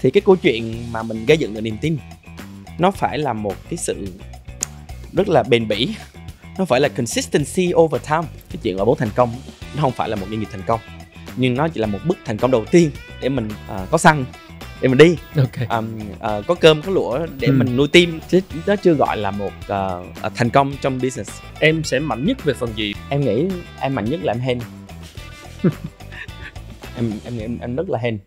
thì cái câu chuyện mà mình gây dựng được niềm tin nó phải là một cái sự rất là bền bỉ nó phải là consistency over time cái chuyện gọi vốn thành công nó không phải là một doanh nghiệp thành công nhưng nó chỉ là một bước thành công đầu tiên để mình uh, có xăng để mình đi okay. um, uh, có cơm có lũa để ừ. mình nuôi tim chứ nó chưa gọi là một uh, thành công trong business em sẽ mạnh nhất về phần gì em nghĩ em mạnh nhất là em hên em, em em em rất là hên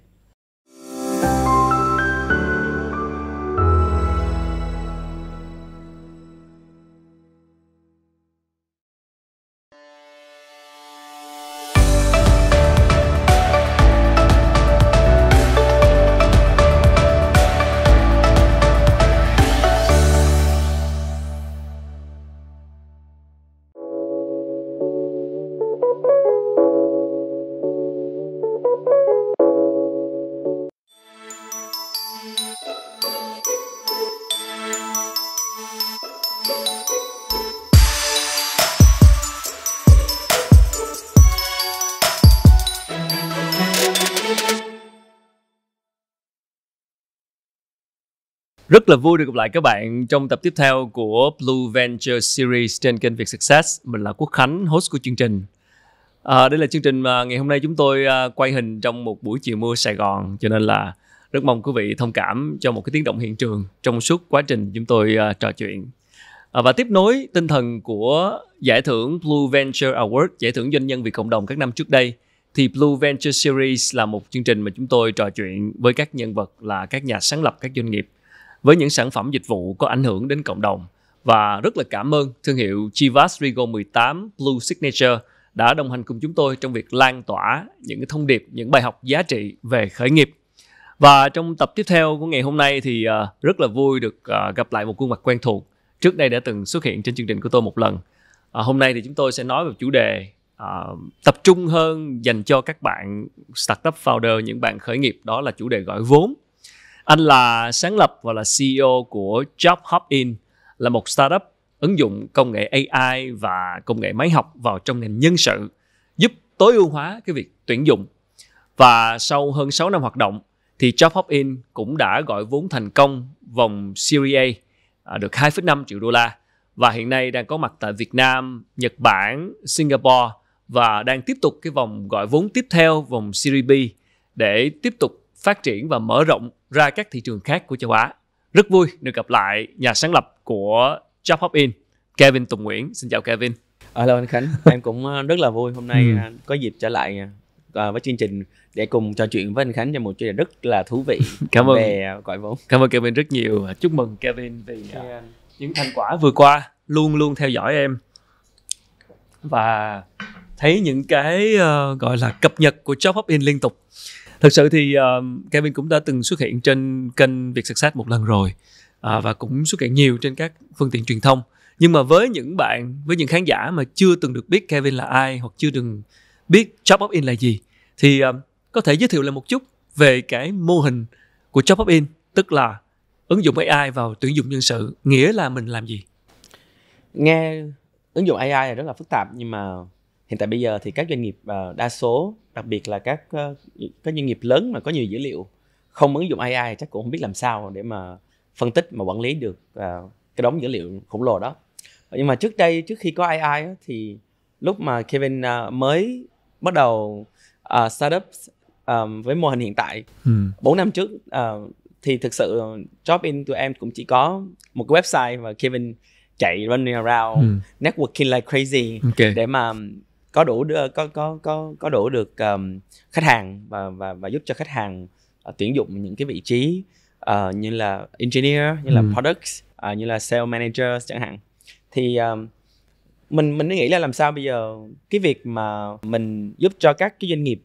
Rất là vui được gặp lại các bạn trong tập tiếp theo của Blue Venture Series trên kênh Việt Success. Mình là Quốc Khánh, host của chương trình. À, đây là chương trình mà ngày hôm nay chúng tôi à, quay hình trong một buổi chiều mưa Sài Gòn, cho nên là rất mong quý vị thông cảm cho một cái tiếng động hiện trường trong suốt quá trình chúng tôi uh, trò chuyện. À, và tiếp nối tinh thần của giải thưởng Blue Venture Award, giải thưởng doanh nhân vì cộng đồng các năm trước đây, thì Blue Venture Series là một chương trình mà chúng tôi trò chuyện với các nhân vật là các nhà sáng lập các doanh nghiệp với những sản phẩm dịch vụ có ảnh hưởng đến cộng đồng. Và rất là cảm ơn thương hiệu Chivas Regal 18 Blue Signature đã đồng hành cùng chúng tôi trong việc lan tỏa những thông điệp, những bài học giá trị về khởi nghiệp. Và trong tập tiếp theo của ngày hôm nay thì à, rất là vui được à, gặp lại một gương mặt quen thuộc trước đây đã từng xuất hiện trên chương trình của tôi một lần. À, hôm nay thì chúng tôi sẽ nói về chủ đề tập trung hơn dành cho các bạn startup founder, những bạn khởi nghiệp đó là chủ đề gọi vốn. Anh là sáng lập và là CEO của JobHopIn, là một startup ứng dụng công nghệ AI và công nghệ máy học vào trong ngành nhân sự, giúp tối ưu hóa cái việc tuyển dụng. Và sau hơn 6 năm hoạt động thì JobHopIn cũng đã gọi vốn thành công vòng Series A à, được 2,5 triệu đô la và hiện nay đang có mặt tại Việt Nam, Nhật Bản, Singapore và đang tiếp tục cái vòng gọi vốn tiếp theo vòng Series B để tiếp tục phát triển và mở rộng ra các thị trường khác của châu Á. Rất vui được gặp lại nhà sáng lập của Job Hop In, Kevin Tùng Nguyễn. Xin chào Kevin. Alo à, anh Khánh, em cũng à, rất là vui hôm nay ừ. à, có dịp trở lại với chương trình để cùng trò chuyện với anh Khánh trong một chương trình rất là thú vị cảm ơn về gọi vốn. Cảm ơn Kevin rất nhiều. Chúc mừng Kevin vì dạ. những thành quả vừa qua luôn luôn theo dõi em và thấy những cái uh, gọi là cập nhật của Job Hop In liên tục thực sự thì uh, Kevin cũng đã từng xuất hiện trên kênh Việt Success một lần rồi uh, và cũng xuất hiện nhiều trên các phương tiện truyền thông nhưng mà với những bạn với những khán giả mà chưa từng được biết Kevin là ai hoặc chưa từng biết Job Up In là gì thì uh, có thể giới thiệu lại một chút về cái mô hình của Job Up In tức là ứng dụng AI vào tuyển dụng nhân sự nghĩa là mình làm gì nghe ứng dụng AI là rất là phức tạp nhưng mà hiện tại bây giờ thì các doanh nghiệp ờ, đa số đặc biệt là các ờ, các doanh nghiệp lớn mà có nhiều dữ liệu không ứng dụng AI chắc cũng không biết làm sao để mà phân tích mà quản lý được ờ, cái đống dữ liệu khổng lồ đó nhưng mà trước đây trước khi có AI thì lúc mà Kevin mới bắt đầu uh, startup um, với mô hình hiện tại ừ. năm trước uh, thì thực sự job tụi em cũng chỉ có một cái website và Kevin chạy running around ừ. networking like crazy okay. để mà có đủ có có có có đủ được um, khách hàng và và và giúp cho khách hàng uh, tuyển dụng những cái vị trí uh, như là engineer như là ừ. products uh, như là sales manager chẳng hạn thì um, mình mình nghĩ là làm sao bây giờ cái việc mà mình giúp cho các cái doanh nghiệp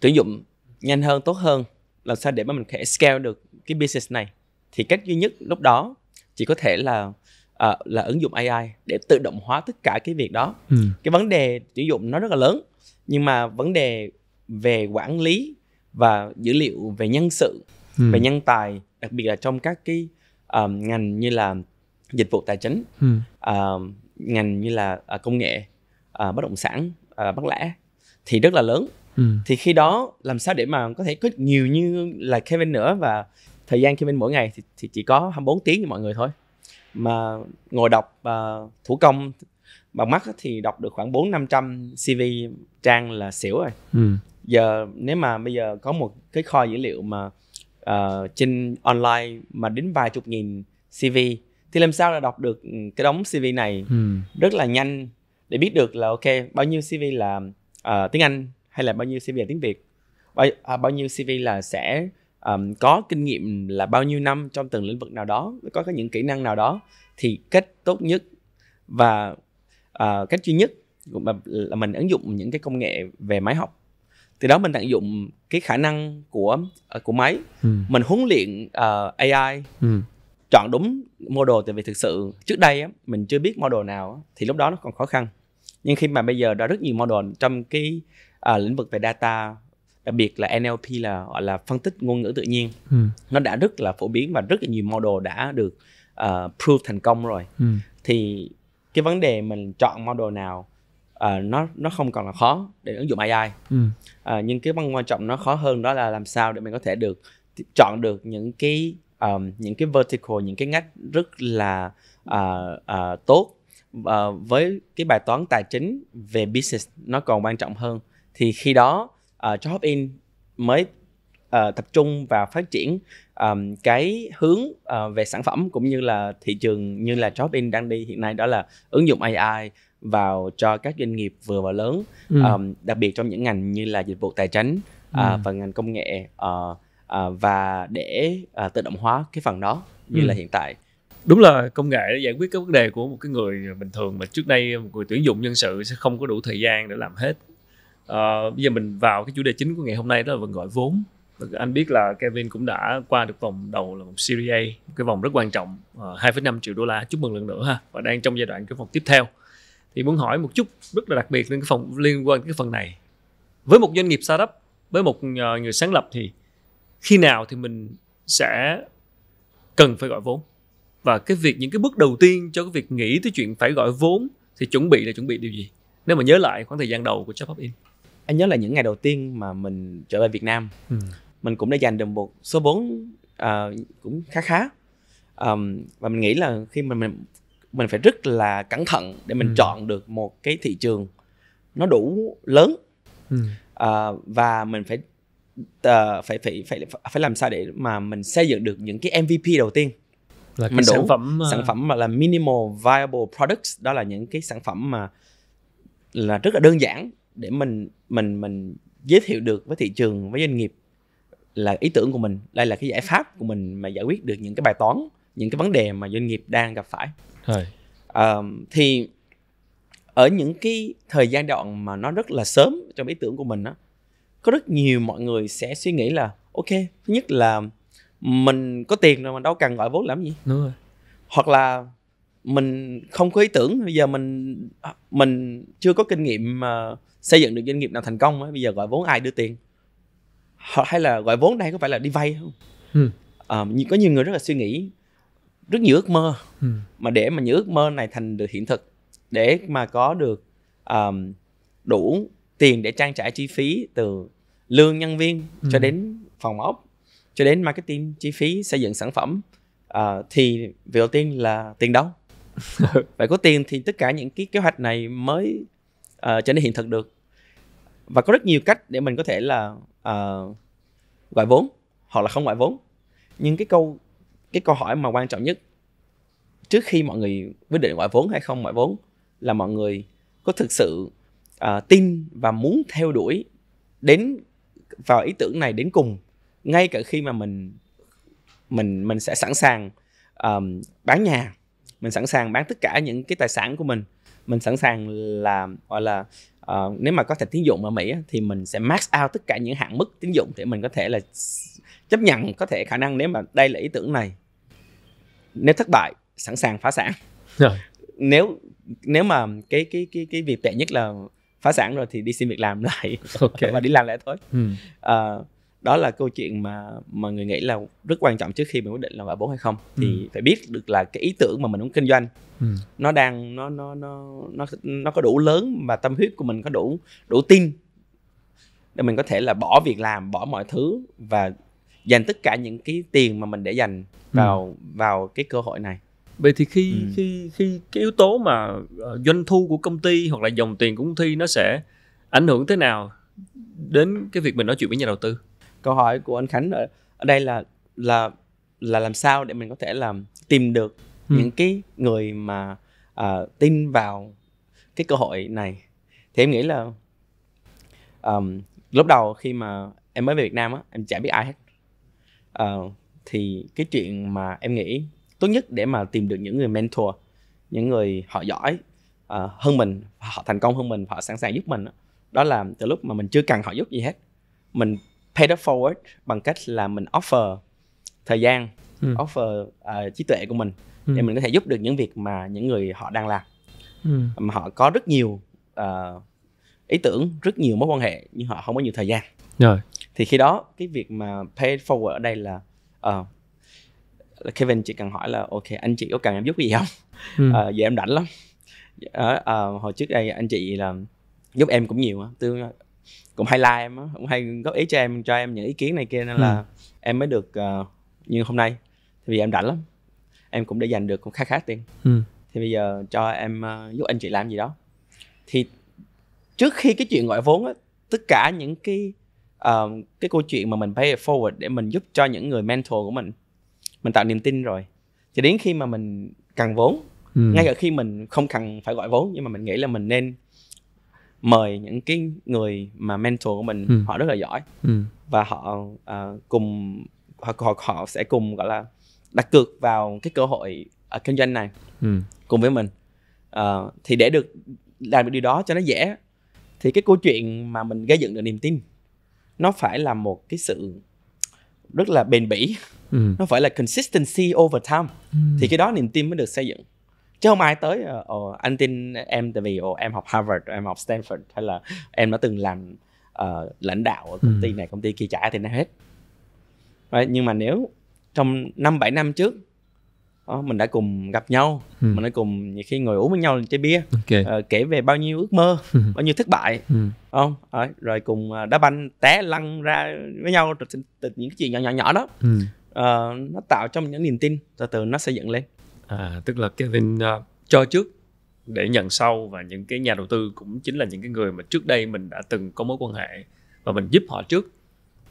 tuyển dụng nhanh hơn tốt hơn làm sao để mà mình có thể scale được cái business này thì cách duy nhất lúc đó chỉ có thể là uh, là ứng dụng AI để tự động hóa tất cả cái việc đó ừ. cái vấn đề tuyển dụng nó rất là lớn nhưng mà vấn đề về quản lý và dữ liệu về nhân sự ừ. về nhân tài đặc biệt là trong các cái uh, ngành như là dịch vụ tài chính ừ. uh, ngành như là uh, công nghệ uh, bất động sản uh, bán lẻ thì rất là lớn ừ. thì khi đó làm sao để mà có thể có nhiều như là Kevin nữa và thời gian Kevin mỗi ngày thì, thì chỉ có 24 tiếng như mọi người thôi mà ngồi đọc uh, thủ công bằng mắt thì đọc được khoảng bốn năm trăm CV trang là xỉu rồi. Ừ. Giờ nếu mà bây giờ có một cái kho dữ liệu mà uh, trên online mà đến vài chục nghìn CV thì làm sao là đọc được ừ, cái đống CV này ừ. rất là nhanh để biết được là ok bao nhiêu CV là uh, tiếng Anh hay là bao nhiêu CV là tiếng Việt bao, à, bao nhiêu CV là sẽ um, có kinh nghiệm là bao nhiêu năm trong từng lĩnh vực nào đó có cái những kỹ năng nào đó thì cách tốt nhất và uh, cách duy nhất cũng là, là mình ứng dụng những cái công nghệ về máy học từ đó mình tận dụng cái khả năng của uh, của máy ừ. mình huấn luyện uh, ờ, AI ừ. chọn đúng model tại vì thực sự trước đây á, mình chưa biết model nào á, thì lúc đó nó còn khó khăn nhưng khi mà bây giờ đã rất nhiều model trong cái uh, lĩnh vực về data đặc biệt là NLP là gọi là phân tích ngôn ngữ tự nhiên ừ. nó đã rất là phổ biến và rất là nhiều model đã được uh, prove thành công rồi ừ. thì cái vấn đề mình chọn model nào uh, nó nó không còn là khó để ứng dụng AI ừ. uh, nhưng cái vấn quan trọng nó khó hơn đó là làm sao để mình có thể được chọn được những cái um, những cái vertical những cái ngách rất là uh, uh, tốt uh, với cái bài toán tài chính về business nó còn quan trọng hơn thì khi đó uh, ờ, job in mới uh, tập trung và phát triển um, cái hướng uh, về sản phẩm cũng như là thị trường như là Jobin đang đi hiện nay đó là ứng dụng AI vào cho các doanh nghiệp vừa và lớn ừ. um, đặc biệt trong những ngành như là dịch vụ tài chính ừ. và ngành công nghệ uh, uh, và để uh, tự động hóa cái phần đó như ừ. là hiện tại đúng là công nghệ để giải quyết cái vấn đề của một cái người bình thường mà trước đây một người tuyển dụng nhân sự sẽ không có đủ thời gian để làm hết à, bây giờ mình vào cái chủ đề chính của ngày hôm nay đó là vẫn gọi vốn anh biết là Kevin cũng đã qua được vòng đầu là vòng serie A, cái vòng rất quan trọng, 2,5 ờ, triệu đô la. Chúc mừng lần nữa ha và đang trong giai đoạn cái vòng tiếp theo. Thì muốn hỏi một chút rất là đặc biệt liên cái phòng liên quan cái phần này. Với một doanh nghiệp startup, với một ờ, người sáng lập thì khi nào thì mình sẽ cần phải gọi vốn và cái việc những cái bước đầu tiên cho cái việc nghĩ tới chuyện phải gọi vốn thì chuẩn bị là chuẩn bị điều gì nếu mà nhớ lại khoảng thời gian đầu của Job In anh nhớ là những ngày đầu tiên mà mình trở về Việt Nam ừ. mình cũng đã giành được một số 4 uh, à, cũng khá khá um, và mình nghĩ là khi mình mình mình phải rất là cẩn thận để mình ừ. chọn được một cái thị trường nó đủ lớn ừ. uh, và mình phải uh, phải phải phải phải làm sao để mà mình xây dựng được những cái MVP đầu tiên là cái mình sản phẩm uh... sản phẩm mà là minimal viable products đó là những cái sản phẩm mà là rất là đơn giản để mình mình mình giới thiệu được với thị trường với doanh nghiệp là ý tưởng của mình đây là cái giải pháp của mình mà giải quyết được những cái bài toán những cái vấn đề mà doanh nghiệp đang gặp phải Thời. thì ở những cái thời gian đoạn mà nó rất là sớm trong ý tưởng của mình á có rất nhiều mọi người sẽ suy nghĩ là ok thứ nhất là mình có tiền rồi mà đâu cần gọi vốn làm gì Đúng rồi. hoặc là mình không có ý tưởng bây giờ mình à, mình chưa có kinh nghiệm mà uh, xây dựng được doanh nghiệp nào thành công ấy, bây giờ gọi vốn ai đưa tiền hay là gọi vốn đây có phải là đi vay không ừ. à, có nhiều người rất là suy nghĩ rất nhiều ước mơ ừ. mà để mà những ước mơ này thành được hiện thực để mà có được um, đủ tiền để trang trải chi phí từ lương nhân viên ừ. cho đến phòng ốc cho đến marketing chi phí xây dựng sản phẩm uh, thì việc đầu tiên là tiền đâu phải có tiền thì tất cả những cái kế hoạch này mới uh, trở nên hiện thực được và có rất nhiều cách để mình có thể là uh, gọi vốn hoặc là không gọi vốn nhưng cái câu cái câu hỏi mà quan trọng nhất trước khi mọi người quyết định gọi vốn hay không gọi vốn là mọi người có thực sự uh, tin và muốn theo đuổi đến vào ý tưởng này đến cùng ngay cả khi mà mình mình mình sẽ sẵn sàng um, bán nhà mình sẵn sàng bán tất cả những cái tài sản của mình mình sẵn sàng là gọi là uh, nếu mà có thể tín dụng ở Mỹ thì mình sẽ max out tất cả những hạn mức tín dụng để mình có thể là chấp nhận có thể khả năng nếu mà đây là ý tưởng này nếu thất bại sẵn sàng phá sản rồi. nếu nếu mà cái cái cái cái việc tệ nhất là phá sản rồi thì đi xin việc làm lại okay. và đi làm lại thôi ừ. uh, đó là câu chuyện mà mà người nghĩ là rất quan trọng trước khi mình quyết định là vạ vốn hay không thì ừ. phải biết được là cái ý tưởng mà mình muốn kinh doanh ừ. nó đang nó nó nó nó nó có đủ lớn và tâm huyết của mình có đủ đủ tin để mình có thể là bỏ việc làm bỏ mọi thứ và dành tất cả những cái tiền mà mình để dành ừ. vào ừ. vào cái cơ hội này vậy thì khi ừ. khi khi cái yếu tố mà ờ, doanh thu của công ty hoặc là dòng tiền của công ty nó sẽ ảnh hưởng thế nào đến cái việc mình nói chuyện với nhà đầu tư câu hỏi của anh khánh ở, đây là là là làm sao để mình có thể làm tìm được ừ. những cái người mà uh, tin vào cái cơ hội này thì em nghĩ là um, lúc đầu khi mà em mới về Việt Nam á em chả biết ai hết uh, thì cái chuyện mà em nghĩ tốt nhất để mà tìm được những người mentor những người họ giỏi uh, hơn mình họ thành công hơn mình họ sẵn sàng giúp mình đó là từ lúc mà mình chưa cần họ giúp gì hết mình pay that forward bằng cách là mình offer thời gian ừ. offer uh, trí tuệ của mình ừ. để mình có thể giúp được những việc mà những người họ đang làm ừ. mà họ có rất nhiều uh, ý tưởng rất nhiều mối quan hệ nhưng họ không có nhiều thời gian rồi thì khi đó cái việc mà pay forward ở đây là uh, Kevin chỉ cần hỏi là ok anh chị có cần em giúp gì không ừ. uh, giờ em rảnh lắm uh, uh, hồi trước đây anh chị là giúp em cũng nhiều tôi cũng hay like em á cũng hay góp ý cho em cho em những ý kiến này kia nên là ừ. em mới được uh, như hôm nay thì vì em rảnh lắm em cũng để dành được cũng khá khá tiền ừ. thì bây giờ cho em uh, giúp anh chị làm gì đó thì trước khi cái chuyện gọi vốn á tất cả những cái uh, cái câu chuyện mà mình pay it forward để mình giúp cho những người mentor của mình mình tạo niềm tin rồi cho đến khi mà mình cần vốn ừ. ngay cả khi mình không cần phải gọi vốn nhưng mà mình nghĩ là mình nên mời những cái người mà mentor của mình ừ. họ rất là giỏi ừ. và họ uh, cùng họ, họ họ sẽ cùng gọi là đặt cược vào cái cơ hội ở kinh doanh này ừ. cùng với mình uh, thì để được làm được điều đó cho nó dễ thì cái câu chuyện mà mình gây dựng được niềm tin nó phải là một cái sự rất là bền bỉ ừ. nó phải là consistency over time ừ. thì cái đó niềm tin mới được xây dựng chứ không ai tới ờ, ồ anh tin em tại vì ồ em học Harvard em học Stanford hay là em đã từng làm uh, lãnh đạo ở công ty ừ. này công ty kia trả thì nó hết Đấy, nhưng mà nếu trong năm bảy năm trước đó, ờ, mình đã cùng gặp nhau ừ. mình đã cùng nhiều khi ngồi uống với nhau chơi bia okay. uh, kể về bao nhiêu ước mơ ừ. bao nhiêu thất bại ừ. không à, rồi cùng đá banh té lăn ra với nhau từ, từ những cái chuyện nhỏ nhỏ nhỏ đó ừ. uh, nó tạo trong những niềm tin từ từ nó xây dựng lên à, tức là Kevin uh, cho trước để nhận sau và những cái nhà đầu tư cũng chính là những cái người mà trước đây mình đã từng có mối quan hệ và mình giúp họ trước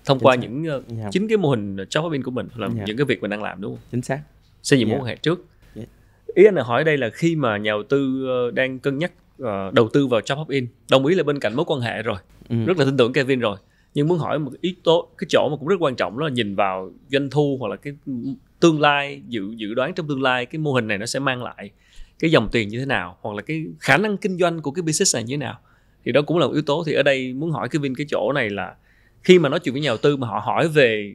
thông chính qua những uh, ờ, yeah. Dạ. chính cái mô hình cho bên của mình là yeah. Dạ. những cái việc mình đang làm đúng không chính xác xây dựng yeah. mối dạ. quan hệ trước yeah. ý anh là hỏi đây là khi mà nhà đầu tư ờ, đang cân nhắc uh, đầu tư vào job hop in đồng ý là bên cạnh mối quan hệ rồi ừ. rất là tin tưởng Kevin rồi nhưng muốn hỏi một yếu tố cái chỗ mà cũng rất quan trọng đó là nhìn vào doanh thu hoặc là cái tương lai dự dự đoán trong tương lai cái mô hình này nó sẽ mang lại cái dòng tiền như thế nào hoặc là cái khả năng kinh doanh của cái business này như thế nào thì đó cũng là một yếu tố thì ở đây muốn hỏi cái Vin cái chỗ này là khi mà nói chuyện với nhà đầu tư mà họ hỏi về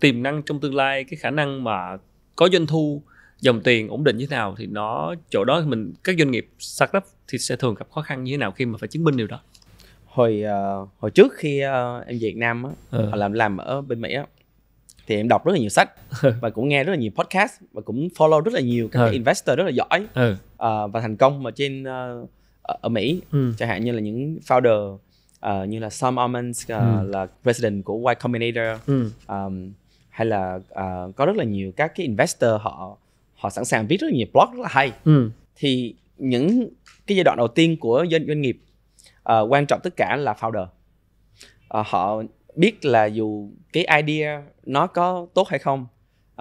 tiềm năng trong tương lai cái khả năng mà có doanh thu dòng tiền ổn định như thế nào thì nó chỗ đó mình các doanh nghiệp startup thì sẽ thường gặp khó khăn như thế nào khi mà phải chứng minh điều đó hồi uh, hồi trước khi uh, em Việt Nam á, ừ. làm làm ở bên Mỹ á, thì em đọc rất là nhiều sách ừ. và cũng nghe rất là nhiều podcast và cũng follow rất là nhiều các ừ. investor rất là giỏi ừ. uh, và thành công mà trên uh, ở Mỹ ừ. chẳng hạn như là những founder uh, như là Sam Altman uh, ừ. là president của Y Combinator ừ. um, hay là uh, có rất là nhiều các cái investor họ họ sẵn sàng viết rất là nhiều blog rất là hay ừ. thì những cái giai đoạn đầu tiên của doanh, doanh nghiệp uh, quan trọng tất cả là founder uh, họ biết là dù cái idea nó có tốt hay không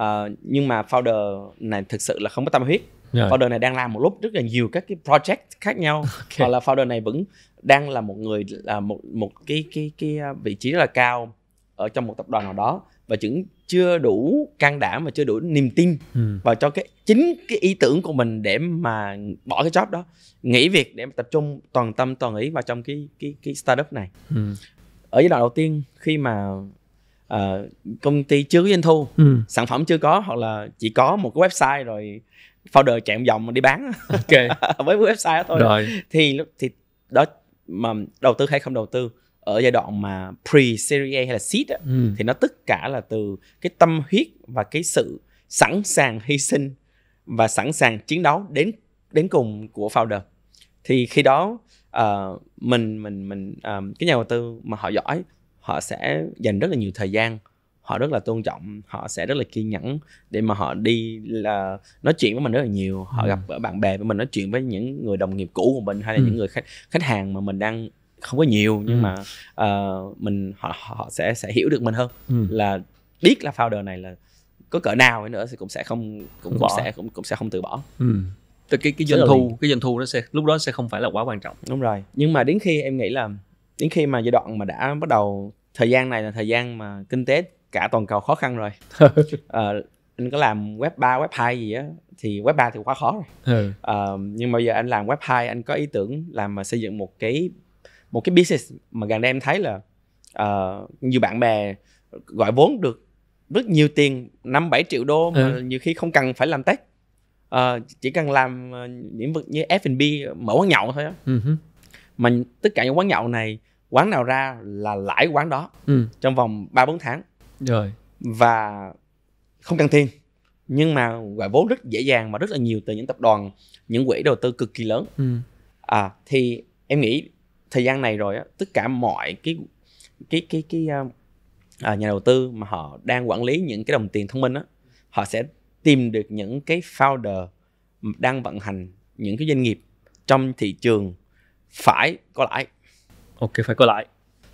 uh, nhưng mà founder này thực sự là không có tâm huyết yeah. founder này đang làm một lúc rất là nhiều các cái project khác nhau okay. hoặc là founder này vẫn đang là một người là một một cái cái cái ờ, vị trí rất là cao ở trong một tập đoàn nào đó và vẫn chưa đủ can đảm và chưa đủ niềm tin ừ. vào cho cái chính cái ý tưởng của mình để mà bỏ cái job đó nghỉ việc để mà tập trung toàn tâm toàn ý vào trong cái cái cái startup này ừ ở giai đoạn đầu tiên khi mà uh, công ty chưa có doanh thu ừ. sản phẩm chưa có hoặc là chỉ có một cái website rồi founder chạy một vòng đi bán okay. với website đó thôi à. rồi. thì thì đó mà đầu tư hay không đầu tư ở giai đoạn mà pre series A hay là seed á, ừ. thì nó tất cả là từ cái tâm huyết và cái sự sẵn sàng hy sinh và sẵn sàng chiến đấu đến đến cùng của founder thì khi đó Ờ, mình mình mình um, cái nhà đầu tư mà họ giỏi họ sẽ dành rất là nhiều thời gian họ rất là tôn trọng họ sẽ rất là kiên nhẫn để mà họ đi là nói chuyện với mình rất là nhiều họ ừ. gặp bạn bè với mình nói chuyện với những người đồng nghiệp cũ của mình hay là ừ. những người khách khách hàng mà mình đang không có nhiều nhưng ừ. mà uh, mình họ họ sẽ sẽ hiểu được mình hơn ừ. là biết là founder này là có cỡ nào nữa thì cũng sẽ không cũng, cũng sẽ cũng cũng sẽ không từ bỏ ừ. Tức cái cái doanh thu cái doanh thu nó sẽ lúc đó sẽ không phải là quá quan trọng đúng rồi nhưng mà đến khi em nghĩ là đến khi mà giai đoạn mà đã bắt đầu thời gian này là thời gian mà kinh tế cả toàn cầu khó khăn rồi à, anh có làm web 3, web 2 gì á thì web 3 thì quá khó rồi ừ. à, nhưng mà giờ anh làm web 2 anh có ý tưởng làm mà xây dựng một cái một cái business mà gần đây em thấy là uh, nhiều bạn bè gọi vốn được rất nhiều tiền năm bảy triệu đô mà ừ. nhiều khi không cần phải làm tech uh, chỉ cần làm ờ, lĩnh vực như F&B mở quán nhậu thôi á uh-huh. Ừ mà tất cả những quán nhậu này quán nào ra là lãi quán đó uh. trong vòng 3 4 tháng rồi và không cần tiền nhưng mà gọi vốn rất dễ dàng và rất là nhiều từ những tập đoàn những quỹ đầu tư cực kỳ lớn ừ. à thì em nghĩ thời gian này rồi á tất cả mọi cái cái cái cái ờ, à, nhà đầu tư mà họ đang quản lý những cái đồng tiền thông minh đó, họ sẽ tìm được những cái founder đang vận hành những cái doanh nghiệp trong thị trường phải có lãi ok phải có lãi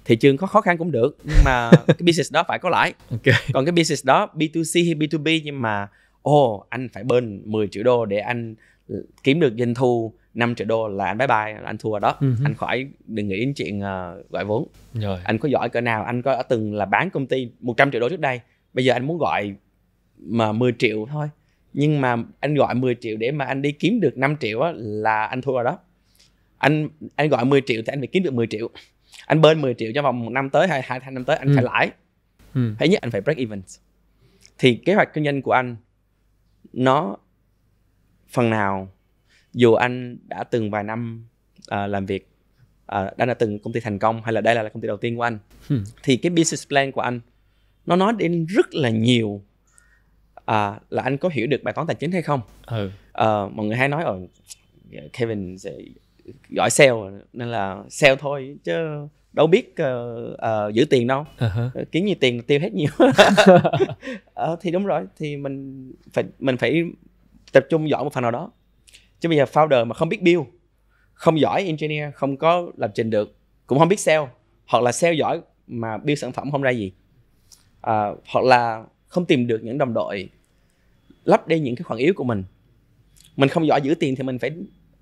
thị trường có khó khăn cũng được nhưng mà cái business đó phải có lãi ok còn cái business đó B2C hay B2B nhưng mà ồ oh, anh phải bên 10 triệu đô để anh kiếm được doanh thu 5 triệu đô là anh bye bye là anh thua đó uh-huh. anh khỏi đừng nghĩ đến chuyện uh, gọi vốn rồi. anh có giỏi cỡ nào anh có đã từng là bán công ty 100 triệu đô trước đây bây giờ anh muốn gọi mà 10 triệu thôi nhưng mà anh gọi 10 triệu để mà anh đi kiếm được 5 triệu á, là anh thua rồi đó anh anh gọi 10 triệu thì anh phải kiếm được 10 triệu anh bên 10 triệu cho vòng một năm tới hay hai năm tới anh ừ. phải lãi ừ. thứ nhất anh phải break even thì kế hoạch kinh doanh của anh nó phần nào dù anh đã từng vài năm uh, làm việc uh, đã là từng công ty thành công hay là đây là công ty đầu tiên của anh ừ. thì cái business plan của anh nó nói đến rất là nhiều à, là anh có hiểu được bài toán tài chính hay không ừ. Ờ, à, mọi người hay nói ở ờ, Kevin sẽ giỏi sale nên là sale thôi chứ đâu biết uh, uh, giữ tiền đâu uh-huh. kiếm nhiều tiền tiêu hết nhiều uh, thì đúng rồi thì mình phải mình phải tập trung giỏi một phần nào đó chứ bây giờ founder mà không biết build không giỏi engineer không có lập trình được cũng không biết sale hoặc là sale giỏi mà build sản phẩm không ra gì uh, hoặc là không tìm được những đồng đội lấp đi những cái khoảng yếu của mình mình không giỏi giữ tiền thì mình phải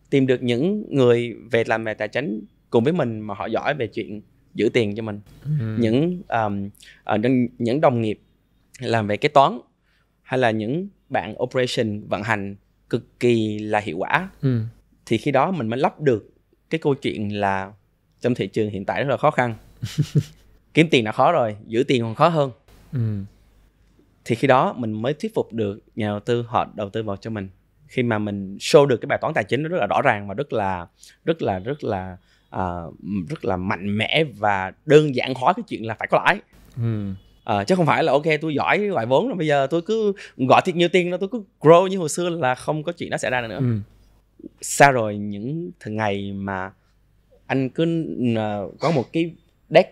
tìm được những người về làm về tài chính cùng với mình mà họ giỏi về chuyện giữ tiền cho mình ừ. những um, uh, những đồng nghiệp làm về kế toán hay là những bạn operation vận hành cực kỳ là hiệu quả ừ. thì khi đó mình mới lắp được cái câu chuyện là trong thị trường hiện tại rất là khó khăn kiếm tiền đã khó rồi giữ tiền còn khó hơn ừ thì khi đó mình mới thuyết phục được nhà đầu tư họ đầu tư vào cho mình khi mà mình show được cái bài toán tài chính nó rất là rõ ràng và rất là rất là rất là uh, rất là mạnh mẽ và đơn giản hóa cái chuyện là phải có lãi uh, chứ không phải là ok tôi giỏi loại vốn rồi bây giờ tôi cứ gọi thiệt nhiều tiền đó tôi cứ grow như hồi xưa là không có chuyện nó xảy ra nữa xa rồi những thằng ngày mà anh cứ uh, có một cái deck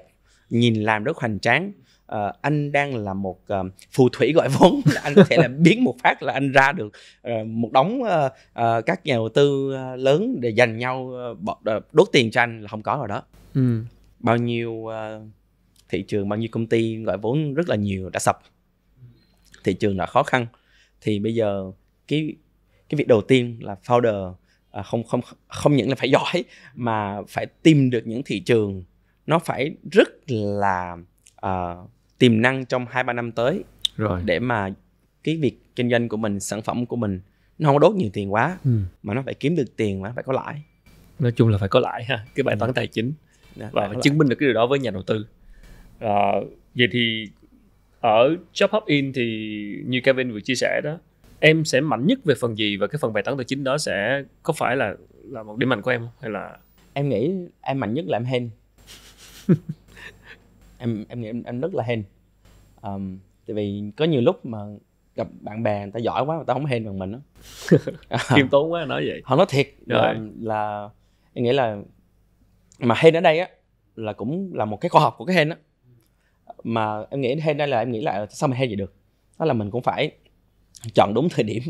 nhìn làm rất hoành tráng uh, anh đang là một uh, phù thủy gọi vốn là anh có thể là biến một phát là anh ra được uh, một đống uh, uh, các nhà đầu tư uh, lớn để dành nhau uh, đốt tiền cho anh là không có rồi đó ừ. bao nhiêu uh, thị trường bao nhiêu công ty gọi vốn rất là nhiều đã sập thị trường đã khó khăn thì bây giờ cái cái việc đầu tiên là founder uh, không không không những là phải giỏi mà phải tìm được những thị trường nó phải rất là uh, tiềm năng trong hai ba năm tới rồi để mà cái việc kinh doanh của mình sản phẩm của mình nó không có đốt nhiều tiền quá ừ. mà nó phải kiếm được tiền mà phải có lãi nói chung là phải có lãi ha cái bài toán tài chính Đã, dạ, và phải chứng lại. minh được cái điều đó với nhà đầu tư à, vậy thì ở job hop in thì như Kevin vừa chia sẻ đó em sẽ mạnh nhất về phần gì và cái phần bài toán tài chính đó sẽ có phải là là một điểm mạnh của em không hay là em nghĩ em mạnh nhất là em hen em em nghĩ em, em rất là hên um, tại vì có nhiều lúc mà gặp bạn bè người ta giỏi quá mà tao không hên bằng mình á khiêm tốn quá nói vậy họ nói thiệt rồi là em nghĩ là mà hên ở đây á là cũng là một cái khoa học của cái hên á mà em nghĩ hên đây là em nghĩ là sao mà hên vậy được đó là mình cũng phải chọn đúng thời điểm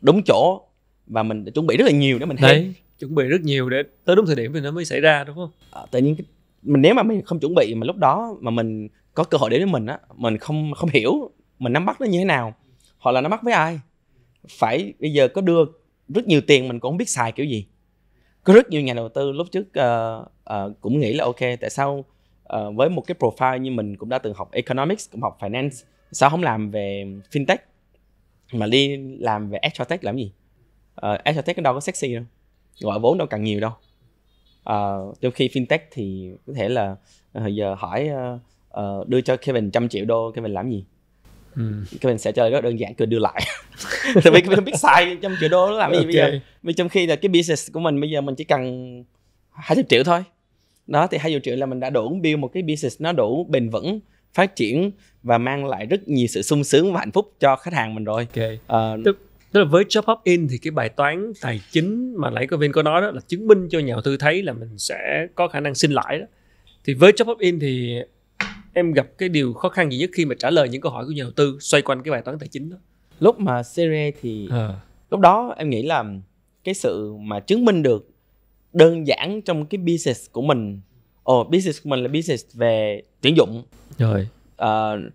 đúng chỗ và mình chuẩn bị rất là nhiều để mình hên Đấy, chuẩn bị rất nhiều để tới đúng thời điểm thì nó mới xảy ra đúng không à, tự nhiên cái mình nếu mà mình không chuẩn bị mà lúc đó mà mình có cơ hội đến với mình á mình không không hiểu mình nắm bắt nó như thế nào hoặc là nắm bắt với ai phải bây giờ có đưa rất nhiều tiền mình cũng không biết xài kiểu gì có rất nhiều nhà đầu tư lúc trước uh, uh, cũng nghĩ là ok tại sao uh, với một cái profile như mình cũng đã từng học economics cũng học finance sao không làm về fintech mà đi làm về extra tech làm gì uh, extra tech đâu có sexy đâu gọi vốn đâu cần nhiều đâu uh, ờ, trong khi fintech thì có thể là uh, giờ hỏi uh, uh, đưa cho Kevin trăm triệu đô Kevin làm gì Ừ. Kevin sẽ trả lời rất đơn giản cười đưa lại tại vì Kevin không biết sai trăm triệu đô làm gì okay. bây giờ vì trong khi là cái business của mình bây giờ mình chỉ cần hai chục triệu thôi đó thì hai chục triệu là mình đã đủ build một cái business nó đủ bền vững phát triển và mang lại rất nhiều sự sung sướng và hạnh phúc cho khách hàng mình rồi okay. uh, Tức tức là với job up in thì cái bài toán tài chính mà nãy có viên có nói đó là chứng minh cho nhà đầu tư thấy là mình sẽ có khả năng sinh lãi đó thì với job up in thì em gặp cái điều khó khăn gì nhất khi mà trả lời những câu hỏi của nhà đầu tư xoay quanh cái bài toán tài chính đó lúc mà series thì à. lúc đó em nghĩ là cái sự mà chứng minh được đơn giản trong cái business của mình ồ ờ, oh, business của mình là business về tuyển dụng rồi uh,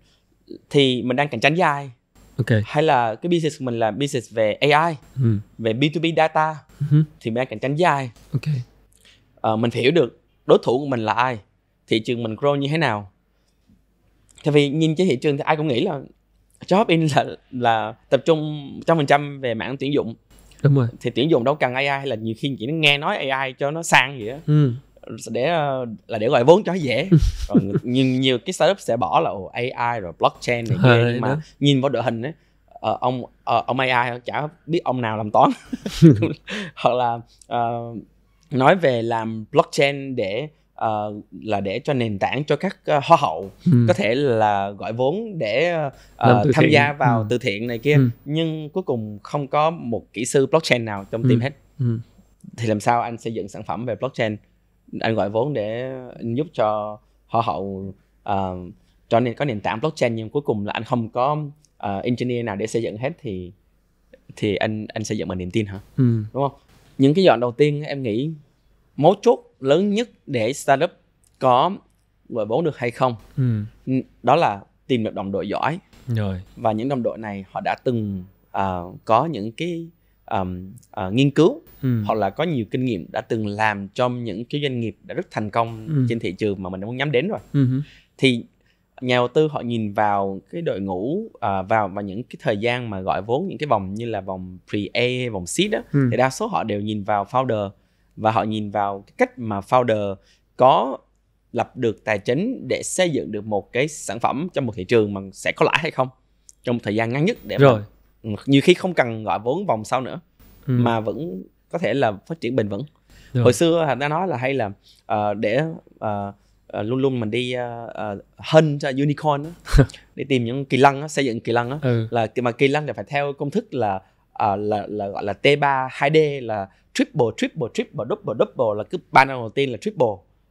thì mình đang cạnh tranh với ai okay. hay là cái business của mình là business về AI ừ. về B2B data ừ. thì mình đang cạnh tranh với ai okay. à, mình phải hiểu được đối thủ của mình là ai thị trường mình grow như thế nào tại vì nhìn trên thị trường thì ai cũng nghĩ là job in là là tập trung trăm phần trăm về mảng tuyển dụng đúng rồi thì tuyển dụng đâu cần AI hay là nhiều khi chỉ nghe nói AI cho nó sang vậy á ừ để ờ, là để gọi vốn cho dễ còn nhiều, nhiều cái startup sẽ bỏ là AI rồi blockchain này ờ, kia nhưng mà nhìn vào đội hình ấy uh, ông uh, ông AI chả biết ông nào làm toán hoặc là uh, nói về làm blockchain để uh, là để cho nền tảng cho các uh, hoa hậu ừ. có thể là gọi vốn để uh, tham gia vào ừ. từ thiện này kia ừ. nhưng cuối cùng không có một kỹ sư blockchain nào trong ừ. team hết ừ. thì làm sao anh xây dựng sản phẩm về blockchain anh gọi vốn để giúp cho họ hậu uh, cho nên có nền tảng blockchain nhưng cuối cùng là anh không có uh, engineer nào để xây dựng hết thì thì anh anh xây dựng bằng niềm tin hả ừ. đúng không những cái dọn đầu tiên em nghĩ mấu chốt lớn nhất để startup có gọi vốn được hay không ừ. đó là tìm được đồng đội giỏi rồi và những đồng đội này họ đã từng uh, có những cái um, uh, nghiên cứu ừ. hoặc là có nhiều kinh nghiệm đã từng làm trong những cái doanh nghiệp đã rất thành công ừ. trên thị trường mà mình đã muốn nhắm đến rồi ừ. thì nhà đầu tư họ nhìn vào cái đội ngũ à, vào và những cái thời gian mà gọi vốn những cái vòng như là vòng pre A vòng seed đó ừ. thì đa số họ đều nhìn vào founder và họ nhìn vào cái cách mà founder có lập được tài chính để xây dựng được một cái sản phẩm trong một thị trường mà sẽ có lãi hay không trong một thời gian ngắn nhất để rồi nhiều khi không cần gọi vốn vòng sau nữa ừ. mà vẫn có thể là phát triển bền vững Được. hồi xưa thành đã nói là hay là uh, để uh, uh, luôn luôn mình đi uh, uh, hân cho unicorn đó, để tìm những kỳ lân đó, xây dựng kỳ lân đó. Ừ. là mà kỳ lân là phải theo công thức là uh, là là gọi là T3 2D là triple triple triple double double là cứ ba năm đầu tiên là triple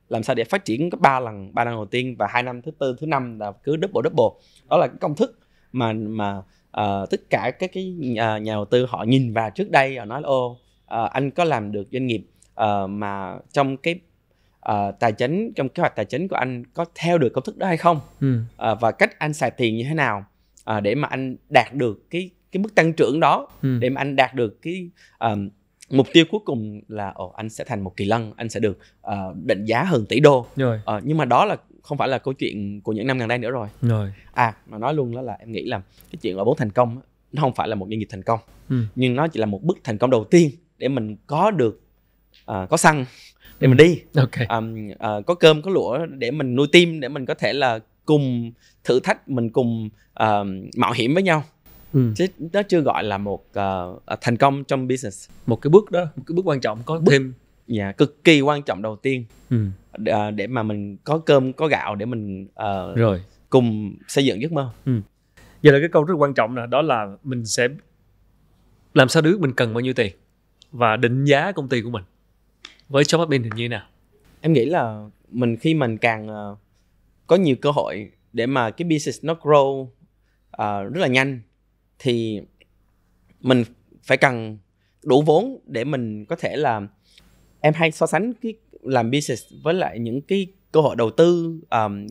làm sao để phát triển có ba lần ba năm đầu tiên và hai năm thứ tư thứ năm là cứ double double đó là cái công thức mà mà uh, tất cả các cái nhà, à, nhà đầu tư họ nhìn vào trước đây họ nói ô uh, ờ, anh có làm được doanh nghiệp uh, mà trong cái uh, tài chính trong kế hoạch tài chính của anh có theo được công thức đó hay không ừ. uh, và cách anh xài tiền như thế nào uh, để mà anh đạt được cái cái mức tăng trưởng đó ừ. để mà anh đạt được cái uh, mục tiêu cuối cùng là ồ anh sẽ thành một kỳ lân anh sẽ được uh, định giá hơn tỷ đô rồi. Uh, nhưng mà đó là không phải là câu chuyện của những năm gần đây nữa rồi rồi à mà nói luôn đó là em nghĩ là cái chuyện ở bốn thành công nó không phải là một doanh nghiệp thành công ừ. nhưng nó chỉ là một bước thành công đầu tiên để mình có được uh, có xăng để ừ. mình đi okay. um, uh, có cơm có lũa để mình nuôi tim để mình có thể là cùng thử thách mình cùng uh, mạo hiểm với nhau Ừ. chứ nó chưa gọi là một uh, thành công trong business một cái bước đó một cái bước quan trọng có bước, thêm dạ yeah, cực kỳ quan trọng đầu tiên ừ. uh, để mà mình có cơm có gạo để mình uh, rồi cùng xây dựng giấc mơ ừ. giờ là cái câu rất quan trọng là đó là mình sẽ làm sao biết mình cần bao nhiêu tiền và định giá công ty của mình với shop admin thì như thế nào em nghĩ là mình khi mình càng uh, có nhiều cơ hội để mà cái business nó grow uh, rất là nhanh thì mình phải cần đủ vốn để mình có thể là em hay so sánh cái làm business với lại những cái cơ hội đầu tư um,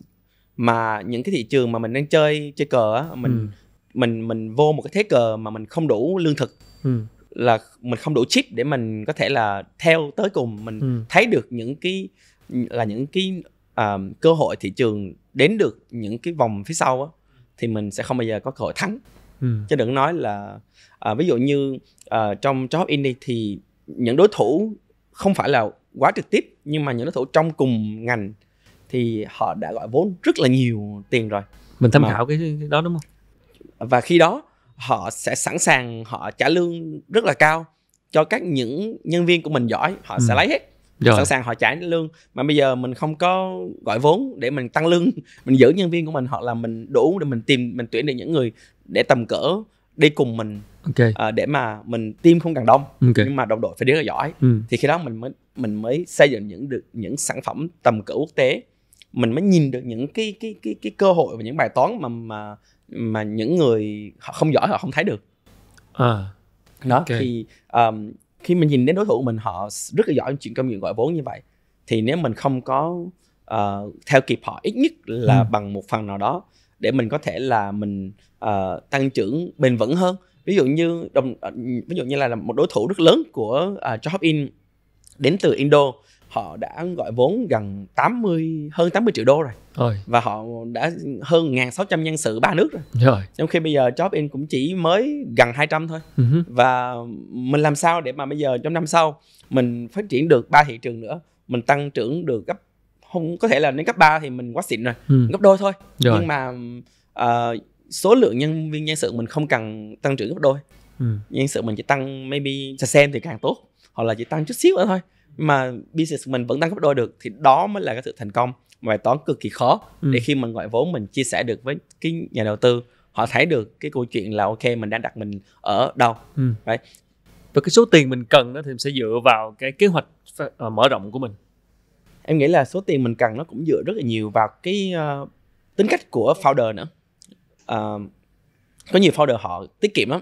mà những cái thị trường mà mình đang chơi chơi cờ á mình ừ. mình mình vô một cái thế cờ mà mình không đủ lương thực ừ. là mình không đủ chip để mình có thể là theo tới cùng mình ừ. thấy được những cái là những cái um, cơ hội thị trường đến được những cái vòng phía sau á thì mình sẽ không bao giờ có cơ hội thắng ừ. chứ đừng nói là à, ví dụ như à, trong job indie thì những đối thủ không phải là quá trực tiếp nhưng mà những đối thủ trong cùng ngành thì họ đã gọi vốn rất là nhiều tiền rồi mình tham khảo cái đó đúng không và khi đó họ sẽ sẵn sàng họ trả lương rất là cao cho các những nhân viên của mình giỏi họ ừ. sẽ lấy hết rồi. sẵn sàng họ trả lương mà bây giờ mình không có gọi vốn để mình tăng lương mình giữ nhân viên của mình hoặc là mình đủ để mình tìm mình tuyển được những người để tầm cỡ đi cùng mình okay. à, để mà mình team không cần đông okay. nhưng mà đồng đội phải rất là giỏi ừ. thì khi đó mình mới mình mới xây dựng những được những sản phẩm tầm cỡ quốc tế mình mới nhìn được những cái cái cái cái cơ hội và những bài toán mà mà mà những người họ không giỏi họ không thấy được à đó okay. thì um, khi mình nhìn đến đối thủ mình họ rất là giỏi chuyện công nghiệp gọi vốn như vậy thì nếu mình không có uh, theo kịp họ ít nhất là ừ. bằng một phần nào đó để mình có thể là mình uh, tăng trưởng bền vững hơn ví dụ như đồng ờ, ví dụ như là một đối thủ rất lớn của uh, ờ, JobIn đến từ Indo họ đã gọi vốn gần 80 hơn 80 triệu đô rồi. rồi. Và họ đã hơn 1.600 nhân sự ba nước rồi. rồi. Trong khi bây giờ job in cũng chỉ mới gần 200 thôi. Uh-huh. Và mình làm sao để mà bây giờ trong năm sau mình phát triển được ba thị trường nữa, mình tăng trưởng được gấp không có thể là đến cấp 3 thì mình quá xịn rồi ừ. gấp đôi thôi rồi. nhưng mà uh, số lượng nhân viên nhân sự mình không cần tăng trưởng gấp đôi ừ. nhân sự mình chỉ tăng maybe xem thì càng tốt hoặc là chỉ tăng chút xíu nữa thôi mà business mình vẫn tăng gấp đôi được thì đó mới là cái sự thành công bài toán cực kỳ khó ừ. để khi mình gọi vốn mình chia sẻ được với cái nhà đầu tư họ thấy được cái câu chuyện là ok mình đang đặt mình ở đâu ừ. Đấy. và cái số tiền mình cần đó thì mình sẽ dựa vào cái kế hoạch ờ, mở rộng của mình em nghĩ là số tiền mình cần nó cũng dựa rất là nhiều vào cái uh, tính cách của founder nữa uh, có nhiều founder họ tiết kiệm lắm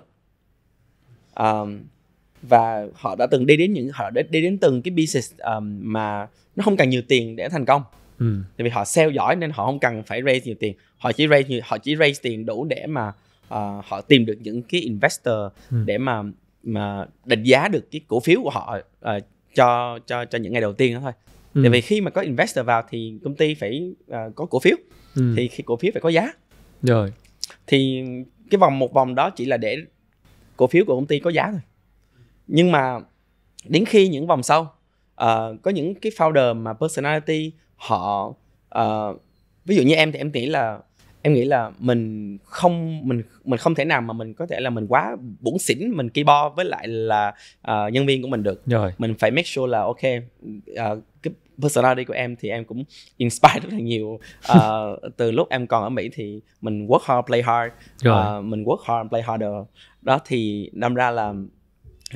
uh, và họ đã từng đi đến những họ đã đi đến từng cái business um, mà nó không cần nhiều tiền để thành công ừ. tại vì họ sale giỏi nên họ không cần phải raise nhiều tiền họ chỉ raise họ chỉ raise tiền đủ để mà uh, họ tìm được những cái investor ừ. để mà mà định giá được cái cổ phiếu của họ uh, cho cho cho những ngày đầu tiên đó thôi ừ. tại vì khi mà có investor vào thì công ty phải uh, có cổ phiếu ừ. thì khi cổ phiếu phải có giá rồi thì cái vòng một vòng đó chỉ là để cổ phiếu của công ty có giá thôi nhưng mà đến khi những vòng sau uh, có những cái founder mà personality họ uh, ví dụ như em thì em nghĩ là em nghĩ là mình không mình mình không thể nào mà mình có thể là mình quá bủn xỉn mình ki bo với lại là uh, nhân viên của mình được rồi mình phải make sure là ok uh, cái personality của em thì em cũng inspire rất là nhiều uh, từ lúc em còn ở mỹ thì mình work hard play hard rồi. Uh, mình work hard play harder đó thì đâm ra là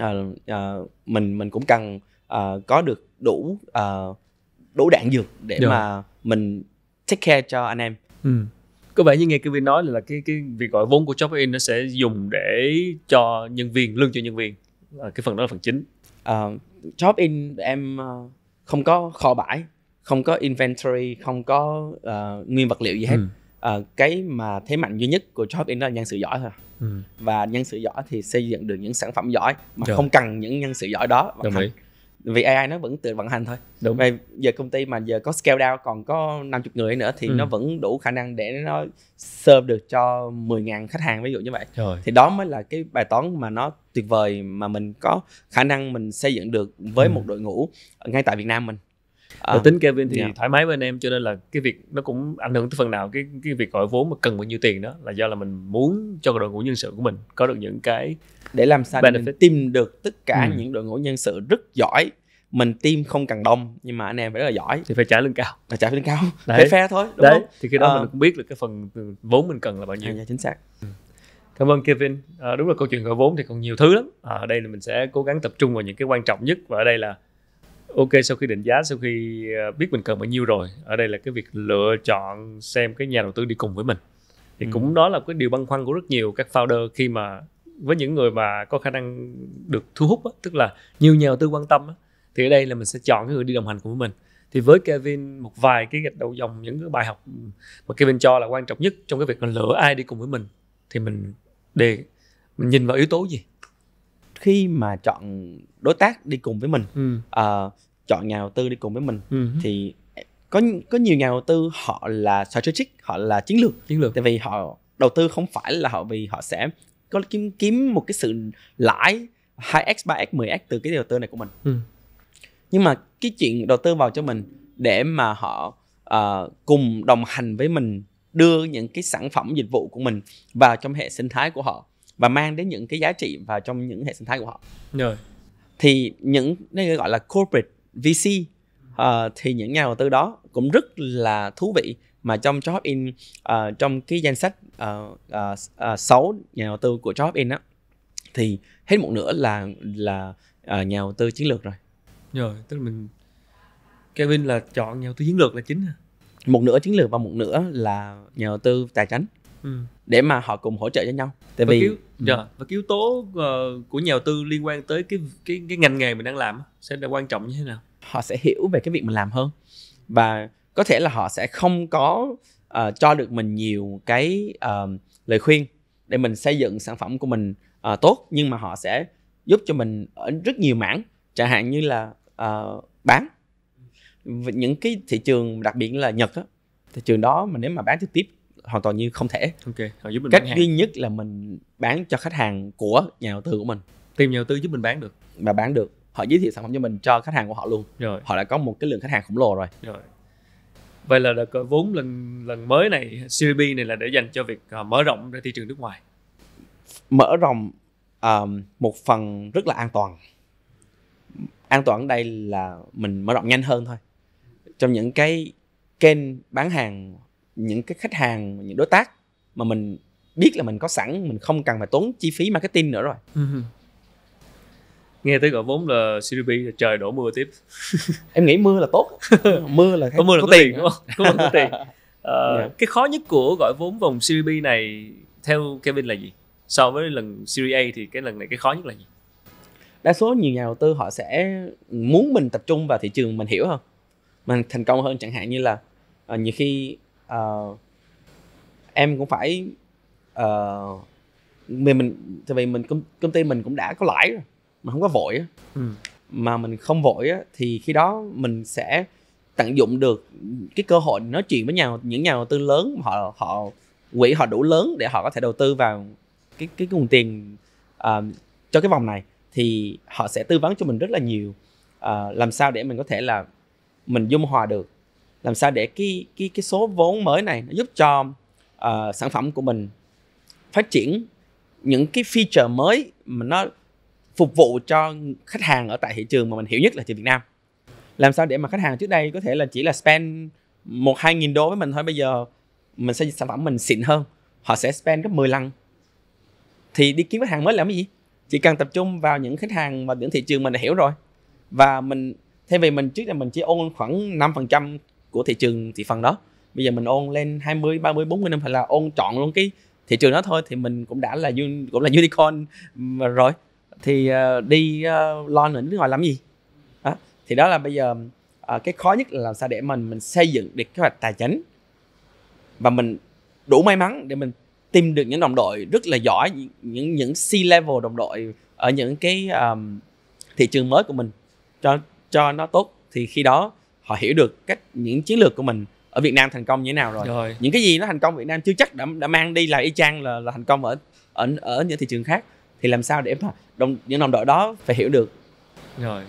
uh, uh, mình mình cũng cần uh, có được đủ uh, đủ đạn dược để rồi. mà mình take care cho anh em ừ có vẻ như nghe Kevin nói là cái cái việc gọi vốn của Shopify nó sẽ dùng để cho nhân viên lương cho nhân viên à, cái phần đó là phần chính uh, ờ, job em ờ, không có kho bãi không có inventory không có uh, nguyên vật liệu gì hết ừ. uh, cái mà thế mạnh duy nhất của job là nhân sự giỏi thôi ừ. và nhân sự giỏi thì xây dựng được những sản phẩm giỏi mà Được. Dạ. không cần những nhân sự giỏi đó Đồng ý vì AI nó vẫn tự vận hành thôi. Đúng. Và giờ công ty mà giờ có scale down còn có 50 người nữa thì ừ. nó vẫn đủ khả năng để nó serve được cho 10.000 khách hàng ví dụ như vậy. Rồi. Thì đó mới là cái bài toán mà nó tuyệt vời mà mình có khả năng mình xây dựng được với ừ. một đội ngũ ngay tại Việt Nam mình à. Ờ. Và tính Kevin thì yeah. Dạ. thoải mái bên em cho nên là cái việc nó cũng ảnh hưởng tới phần nào cái cái việc gọi vốn mà cần bao nhiêu tiền đó là do là mình muốn cho đội ngũ nhân sự của mình có được những cái để làm sao benefit. mình tìm được tất cả ừ. những đội ngũ nhân sự rất giỏi mình team không cần đông nhưng mà anh em phải rất là giỏi thì phải trả lương cao phải trả lương cao đấy. phải fair thôi đúng đấy. không thì khi đó à. mình cũng biết được cái phần vốn mình cần là bao nhiêu à, dạ, chính xác ừ. cảm ơn Kevin à, đúng là câu chuyện gọi vốn thì còn nhiều thứ lắm à, ở đây là mình sẽ cố gắng tập trung vào những cái quan trọng nhất và ở đây là ok sau khi định giá sau khi ờ, biết mình cần bao nhiêu rồi ở đây là cái việc lựa chọn xem cái nhà đầu tư đi cùng với mình thì ừ. cũng đó là cái điều băn khoăn của rất nhiều các founder khi mà với những người mà có khả năng được thu hút á, tức là nhiều nhà đầu tư quan tâm á, thì ở đây là mình sẽ chọn cái người đi đồng hành cùng với mình thì với Kevin một vài cái gạch đầu dòng những cái bài học mà Kevin cho là quan trọng nhất trong cái việc là lựa ai đi cùng với mình thì mình để mình nhìn vào yếu tố gì khi mà chọn đối tác đi cùng với mình ừ. uh, chọn nhà đầu tư đi cùng với mình uh-huh. thì có có nhiều nhà đầu tư họ là strategic họ là chiến lược chiến lược tại vì họ đầu tư không phải là họ vì họ sẽ có kiếm kiếm một cái sự lãi 2x 3x 10x từ cái đầu tư này của mình ừ. nhưng mà cái chuyện đầu tư vào cho mình để mà họ uh, cùng đồng hành với mình đưa những cái sản phẩm dịch vụ của mình vào trong hệ sinh thái của họ và mang đến những cái giá trị vào trong những hệ sinh thái của họ rồi. thì những đây gọi là corporate VC uh, ờ, thì những nhà đầu tư đó cũng rất là thú vị mà trong job in uh, trong cái danh sách uh, uh, uh, nhà đầu tư của job in á thì hết một nửa là là uh, nhà đầu tư chiến lược rồi. Rồi, tức là mình Kevin là chọn nhà đầu tư chiến lược là chính hả? Một nửa chiến lược và một nửa là nhà đầu tư tài chính. Ừ. Để mà họ cùng hỗ trợ cho nhau. Tại và vì yếu, ừ. yeah, dạ, và cái yếu tố uh, của nhà đầu tư liên quan tới cái cái cái ngành nghề mình đang làm sẽ là quan trọng như thế nào? họ sẽ hiểu về cái việc mình làm hơn và có thể là họ sẽ không có uh, cho được mình nhiều cái uh, lời khuyên để mình xây dựng sản phẩm của mình uh, tốt nhưng mà họ sẽ giúp cho mình ở rất nhiều mảng chẳng hạn như là uh, bán những cái thị trường đặc biệt là nhật á thị trường đó mà nếu mà bán trực tiếp hoàn toàn như không thể ok họ giúp mình cách duy nhất là mình bán cho khách hàng của nhà đầu tư của mình tìm nhà đầu tư giúp mình bán được và bán được họ giới thiệu sản phẩm cho mình cho khách hàng của họ luôn rồi họ đã có một cái lượng khách hàng khổng lồ rồi rồi vậy là đợt vốn lần lần mới này CVP này là để dành cho việc à, mở rộng ra thị trường nước ngoài mở rộng um, một phần rất là an toàn an toàn ở đây là mình mở rộng nhanh hơn thôi trong những cái kênh bán hàng những cái khách hàng những đối tác mà mình biết là mình có sẵn mình không cần phải tốn chi phí marketing nữa rồi ừ nghe tới gọi vốn là cdp là trời đổ mưa tiếp em nghĩ mưa là tốt mưa là có mưa là có, có tiền, tiền đúng không có mưa có tiền uh, yeah. Ờ, dạ. cái khó nhất của gọi vốn vòng cdp này theo Kevin là gì so với lần Series A thì cái lần này cái khó nhất là gì đa số nhiều nhà đầu tư họ sẽ muốn mình tập trung vào thị trường mình hiểu hơn mình thành công hơn chẳng hạn như là uh, nhiều khi uh, em cũng phải uh, mình mình tại vì mình công, công ty mình cũng đã có lãi rồi mà không có vội á ừ. mà mình không vội á thì khi đó mình sẽ tận dụng được cái cơ hội nói chuyện với nhà những nhà đầu tư lớn họ họ quỹ họ đủ lớn để họ có thể đầu tư vào cái cái nguồn tiền uh, cho cái vòng này thì họ sẽ tư vấn cho mình rất là nhiều uh, làm sao để mình có thể là mình dung hòa được làm sao để cái cái cái số vốn mới này nó giúp cho uh, sản phẩm của mình phát triển những cái feature mới mà nó phục vụ cho khách hàng ở tại thị trường mà mình hiểu nhất là thị trường Việt Nam làm sao để mà khách hàng trước đây có thể là chỉ là spend một hai nghìn đô với mình thôi bây giờ mình sẽ sản phẩm mình xịn hơn họ sẽ spend gấp 10 lần thì đi kiếm khách hàng mới làm cái gì chỉ cần tập trung vào những khách hàng và những thị trường mình đã hiểu rồi và mình thay vì mình trước là mình chỉ ôn khoảng 5% của thị trường thị phần đó bây giờ mình ôn lên 20, 30, 40 năm phải là ôn chọn luôn cái thị trường đó thôi thì mình cũng đã là cũng là unicorn ừ, rồi thì uh, đi uh, ờ, loan nữa nước ngoài làm gì đó. thì đó là bây giờ uh, cái khó nhất là làm sao để mình mình xây dựng được kế hoạch tài chính và mình đủ may mắn để mình tìm được những đồng đội rất là giỏi những những C level đồng đội ở những cái um, thị trường mới của mình cho cho nó tốt thì khi đó họ hiểu được cách những chiến lược của mình ở Việt Nam thành công như thế nào rồi. rồi những cái gì nó thành công Việt Nam chưa chắc đã, đã mang đi là y chang là, là thành công ở ở ở những thị trường khác thì làm sao để mà đồng, những đồng đội đó phải hiểu được rồi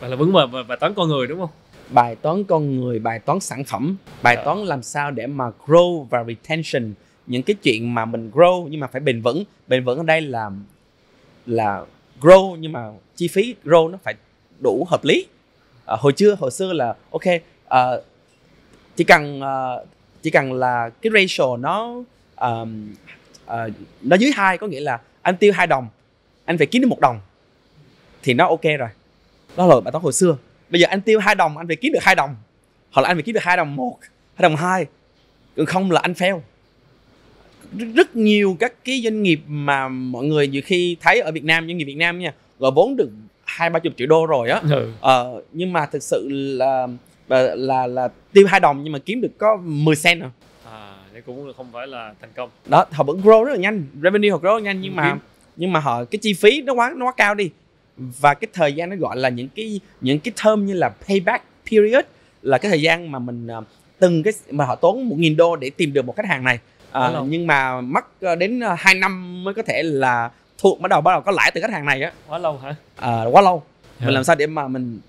và là vấn mà bài toán con người đúng không bài toán con người bài toán sản phẩm bài à. toán làm sao để mà grow và retention những cái chuyện mà mình grow nhưng mà phải bền vững bền vững ở đây là là grow nhưng mà chi phí grow nó phải đủ hợp lý à, hồi chưa hồi xưa là ok à, chỉ cần à, chỉ cần là cái ratio nó um, uh, nó dưới hai có nghĩa là anh tiêu hai đồng anh phải kiếm được một đồng thì nó ok rồi đó là bài toán hồi xưa bây giờ anh tiêu hai đồng anh phải kiếm được hai đồng hoặc là anh phải kiếm được hai đồng một hai đồng hai còn không là anh fail rất nhiều các cái doanh nghiệp mà mọi người nhiều khi thấy ở Việt Nam doanh nghiệp Việt Nam nha gọi vốn được hai ba chục triệu đô rồi á ừ. ờ, nhưng mà thực sự là là là, là tiêu hai đồng nhưng mà kiếm được có 10 cent à, à cũng không phải là thành công đó họ vẫn grow rất là nhanh revenue họ grow rất là nhanh nhưng ừ. mà nhưng mà họ cái chi phí nó quá nó quá cao đi và cái thời gian nó gọi là những cái những cái term như là payback period là cái thời gian mà mình à, từng cái mà họ tốn một nghìn đô để tìm được một khách hàng này à, nhưng mà mất à, đến 2 à, năm mới có thể là thuộc bắt đầu bắt đầu có lãi từ khách hàng này á quá lâu hả à, quá lâu yeah. mình làm sao để mà mình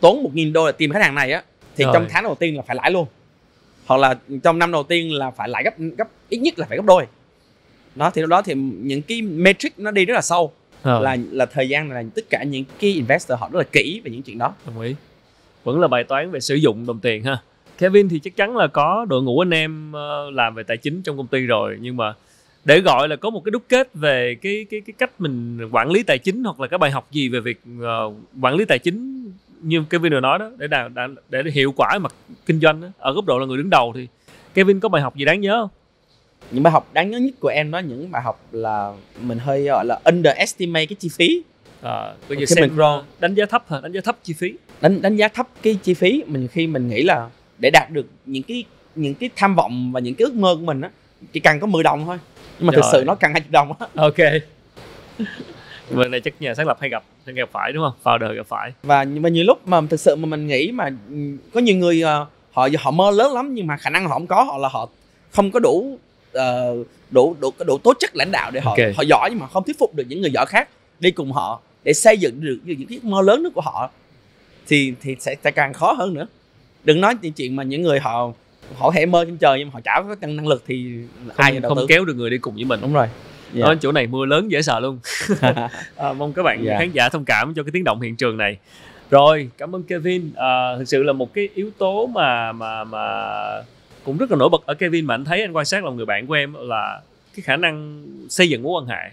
tốn một nghìn đô để tìm khách hàng này á thì Rồi. trong tháng đầu tiên là phải lãi luôn hoặc là trong năm đầu tiên là phải lãi gấp gấp ít nhất là phải gấp đôi đó thì lúc đó thì những cái metric nó đi rất là sâu à. là là thời gian này là tất cả những cái investor họ rất là kỹ về những chuyện đó đồng ý vẫn là bài toán về sử dụng đồng tiền ha Kevin thì chắc chắn là có đội ngũ anh em ờ, làm về tài chính trong công ty rồi nhưng mà để gọi là có một cái đúc kết về cái cái cái cách mình quản lý tài chính hoặc là cái bài học gì về việc uh, quản lý tài chính như Kevin vừa nói đó để đạt để, để hiệu quả mặt kinh doanh đó. ở góc độ là người đứng đầu thì Kevin có bài học gì đáng nhớ không? những bài học đáng nhớ nhất của em đó những bài học là mình hơi gọi là underestimate cái chi phí à, ờ, bây mình wrong. đánh giá thấp hả đánh giá thấp chi phí đánh đánh giá thấp cái chi phí mình khi mình nghĩ là để đạt được những cái những cái tham vọng và những cái ước mơ của mình á chỉ cần có 10 đồng thôi nhưng mà Rồi. thực sự nó cần 20 đồng á ok vấn này chắc nhà sáng lập hay gặp hay gặp phải đúng không vào đời gặp phải và và nhiều lúc mà thực sự mà mình nghĩ mà có nhiều người ờ, họ họ mơ lớn lắm nhưng mà khả năng họ không có họ là họ không có đủ uh, đủ đủ đủ tố chất lãnh đạo để họ okay. họ giỏi nhưng mà không thuyết phục được những người giỏi khác đi cùng họ để xây dựng được những cái mơ lớn của họ thì thì sẽ, sẽ càng khó hơn nữa đừng nói những chuyện mà những người họ họ hẹn mơ trên trời nhưng mà họ chả có năng lực thì không, ai không tư. kéo được người đi cùng với mình đúng rồi yeah. ở chỗ này mưa lớn dễ sợ luôn à, mong các bạn yeah. khán giả thông cảm cho cái tiếng động hiện trường này rồi cảm ơn Kevin à, thực sự là một cái yếu tố mà mà mà cũng rất là nổi bật ở Kevin mà anh thấy anh quan sát là người bạn của em là cái khả năng xây dựng mối quan hệ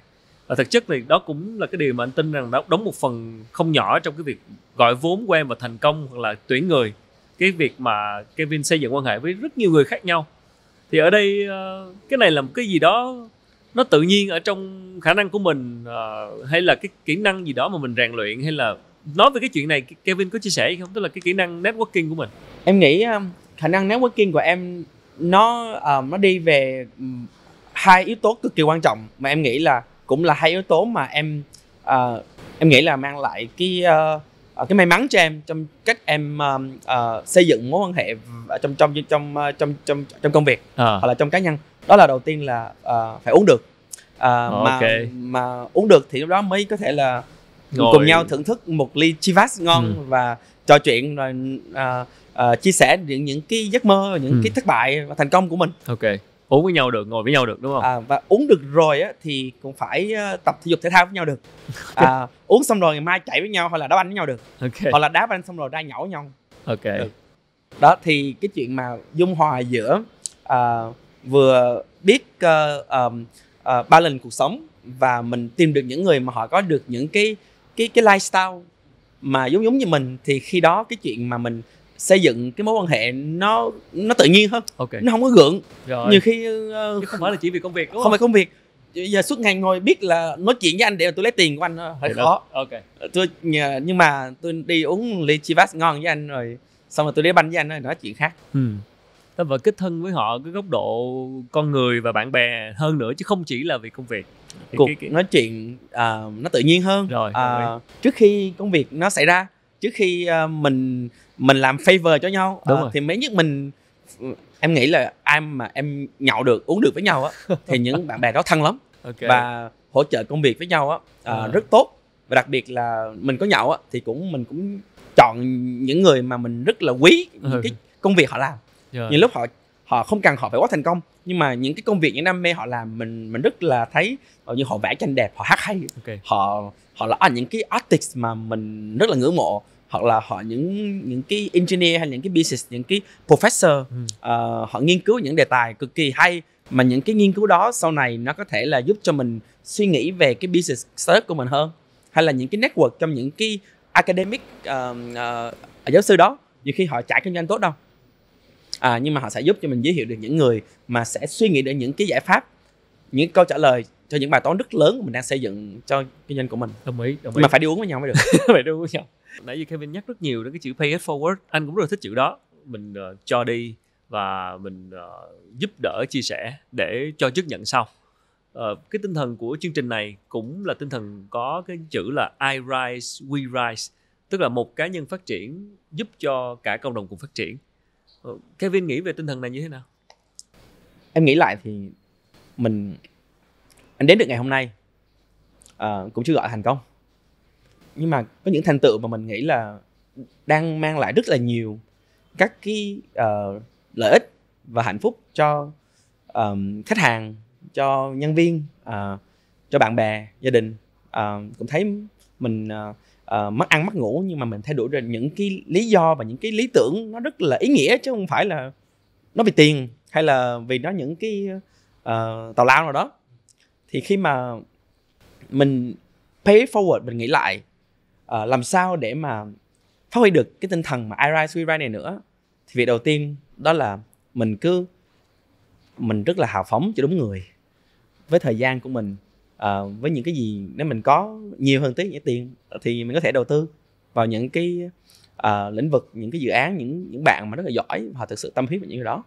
và thực chất thì đó cũng là cái điều mà anh tin rằng đó đóng một phần không nhỏ trong cái việc gọi vốn của em và thành công hoặc là tuyển người cái việc mà Kevin xây dựng quan hệ với rất nhiều người khác nhau thì ở đây ờ, cái này là một cái gì đó nó tự nhiên ở trong khả năng của mình ờ, hay là cái kỹ năng gì đó mà mình rèn luyện hay là nói về cái chuyện này Kevin có chia sẻ hay không tức là cái kỹ năng networking của mình em nghĩ ờ, khả năng networking của em nó uh, nó đi về hai yếu tố cực kỳ quan trọng mà em nghĩ là cũng là hai yếu tố mà em uh, em nghĩ là mang lại cái uh, cái may mắn cho em trong cách em uh, uh, xây dựng mối quan hệ trong trong trong trong trong trong công việc à. hoặc là trong cá nhân đó là đầu tiên là uh, phải uống được uh, okay. mà mà uống được thì lúc đó mới có thể là Ngồi. cùng nhau thưởng thức một ly chivas ngon ừ. và trò chuyện rồi uh, Ờ, chia sẻ những những cái giấc mơ những ừ. cái thất bại và thành công của mình ok uống với nhau được ngồi với nhau được đúng không à, và uống được rồi á, thì cũng phải ờ, tập thể dục thể thao với nhau được à, uống xong rồi ngày mai chạy với nhau hoặc là đá banh với nhau được okay. hoặc là đá banh xong rồi ra nhậu với nhau ok được. Ừ. đó thì cái chuyện mà dung hòa giữa à, vừa biết uh, um, uh, balance cuộc sống và mình tìm được những người mà họ có được những cái cái cái lifestyle mà giống giống như mình thì khi đó cái chuyện mà mình xây dựng cái mối quan hệ nó nó tự nhiên hơn okay. nó không có gượng Rồi. nhiều khi uh, Chứ không phải là chỉ vì công việc đúng không không phải công việc giờ suốt ngày ngồi biết là nói chuyện với anh để tôi lấy tiền của anh ờ, hơi khó ok ờ, tôi nhưng mà tôi đi uống ly chivas ngon với anh rồi xong rồi tôi đi banh với anh rồi nói chuyện khác ừ ta vẫn kết thân với họ cái góc độ con người và bạn bè hơn nữa chứ không chỉ là vì công việc cuộc cái, cái... nói chuyện uh, nó tự nhiên hơn rồi, uh, rồi. trước khi công việc nó xảy ra trước khi ờ, mình mình làm favor cho nhau Đúng ờ, rồi. thì mấy nhất mình em nghĩ là ai mà em nhậu được uống được với nhau á thì những bạn bè đó thân lắm okay. và hỗ trợ công việc với nhau á ờ, à, rất tốt và đặc biệt là mình có nhậu á thì cũng mình cũng chọn những người mà mình rất là quý những ừ. cái công việc họ làm yeah. Dạ. những lúc họ họ không cần họ phải quá thành công nhưng mà những cái công việc những đam mê họ làm mình mình rất là thấy như họ vẽ tranh đẹp họ hát hay okay. họ hoặc là à, những cái artist mà mình rất là ngưỡng mộ hoặc là họ những những cái engineer hay những cái business những cái professor ừ. uh, họ nghiên cứu những đề tài cực kỳ hay mà những cái nghiên cứu đó sau này nó có thể là giúp cho mình suy nghĩ về cái business startup của mình hơn hay là những cái network trong những cái academic uh, uh, giáo sư đó nhiều khi họ trải kinh doanh tốt đâu à, nhưng mà họ sẽ giúp cho mình giới thiệu được những người mà sẽ suy nghĩ được những cái giải pháp những câu trả lời cho những bài toán rất lớn mình đang xây dựng cho kinh doanh của mình đồng ý đồng ý mà phải đi uống với nhau mới được phải đi uống với nhau nãy giờ Kevin nhắc rất nhiều đến cái chữ pay it forward anh cũng rất là thích chữ đó mình uh, cho đi và mình uh, giúp đỡ chia sẻ để cho chức nhận sau uh, cái tinh thần của chương trình này cũng là tinh thần có cái chữ là I rise we rise tức là một cá nhân phát triển giúp cho cả cộng đồng cùng phát triển uh, Kevin nghĩ về tinh thần này như thế nào em nghĩ lại thì mình anh đến được ngày hôm nay uh, cũng chưa gọi là thành công nhưng mà có những thành tựu mà mình nghĩ là đang mang lại rất là nhiều các cái uh, lợi ích và hạnh phúc cho um, khách hàng cho nhân viên uh, cho bạn bè gia đình uh, cũng thấy mình uh, uh, mất ăn mất ngủ nhưng mà mình thay đổi ra những cái lý do và những cái lý tưởng nó rất là ý nghĩa chứ không phải là nó vì tiền hay là vì nó những cái uh, tào lao nào đó thì khi mà mình pay forward mình nghĩ lại uh, làm sao để mà phát huy được cái tinh thần mà I rise we rise này nữa thì việc đầu tiên đó là mình cứ mình rất là hào phóng cho đúng người với thời gian của mình uh, với những cái gì nếu mình có nhiều hơn tí những tiền thì mình có thể đầu tư vào những cái uh, lĩnh vực những cái dự án những những bạn mà rất là giỏi họ thực sự tâm huyết với những cái đó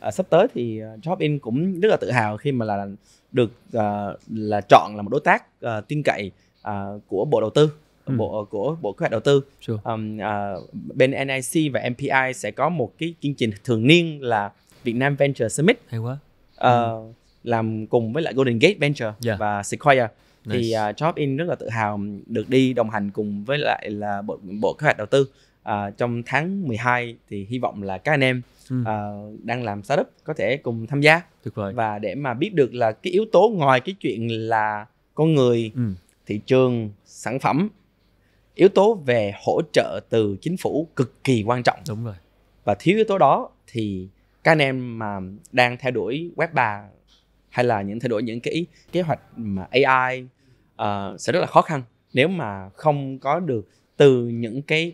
à, sắp tới thì à, Jobin cũng rất là tự hào khi mà là được à, là chọn là một đối tác à, tin cậy à, của bộ đầu tư ừ. bộ à, của bộ kế hoạch đầu tư sure. um, uh, bên NIC và MPI sẽ có một cái chương trình thường niên là Việt Nam Venture Summit hay quá uh, ừ. làm cùng với lại Golden Gate Venture yeah. Dạ. và Sequoia nice. thì uh, In rất là tự hào được đi đồng hành cùng với lại là bộ bộ kế hoạch đầu tư uh, trong tháng 12 thì hy vọng là các anh em uh, đang làm startup có thể cùng tham gia tuyệt vời và để mà biết được là cái yếu tố ngoài cái chuyện là con người ừ. thị trường sản phẩm yếu tố về hỗ trợ từ chính phủ cực kỳ quan trọng đúng rồi và thiếu yếu tố đó thì các anh em mà đang theo đuổi web 3 hay là những thay đổi những cái kế hoạch mà AI uh, ờ, sẽ rất là khó khăn nếu mà không có được từ những cái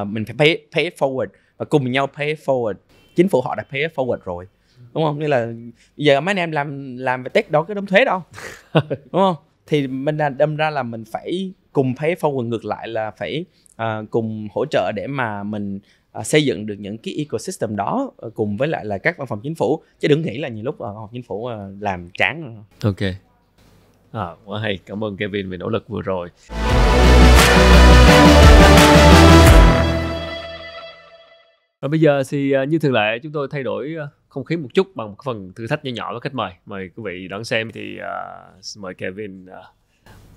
uh, mình phải pay, pay it forward và cùng nhau pay forward chính phủ họ đã pay forward rồi đúng không nên là giờ mấy anh em làm làm về tech đó cái đóng thuế đâu đúng không thì mình đâm ra là mình phải cùng pay forward ngược lại là phải uh, cùng hỗ trợ để mà mình uh, xây dựng được những cái ecosystem đó uh, cùng với lại là các văn phòng chính phủ chứ đừng nghĩ là nhiều lúc ờ, văn phòng chính phủ uh, làm chán ok à, quá hay cảm ơn Kevin về nỗ lực vừa rồi và bây giờ thì à, như thường lệ chúng tôi thay đổi à, không khí một chút bằng một phần thử thách nhỏ nhỏ với khách mời mời quý vị đón xem thì uh, mời Kevin uh,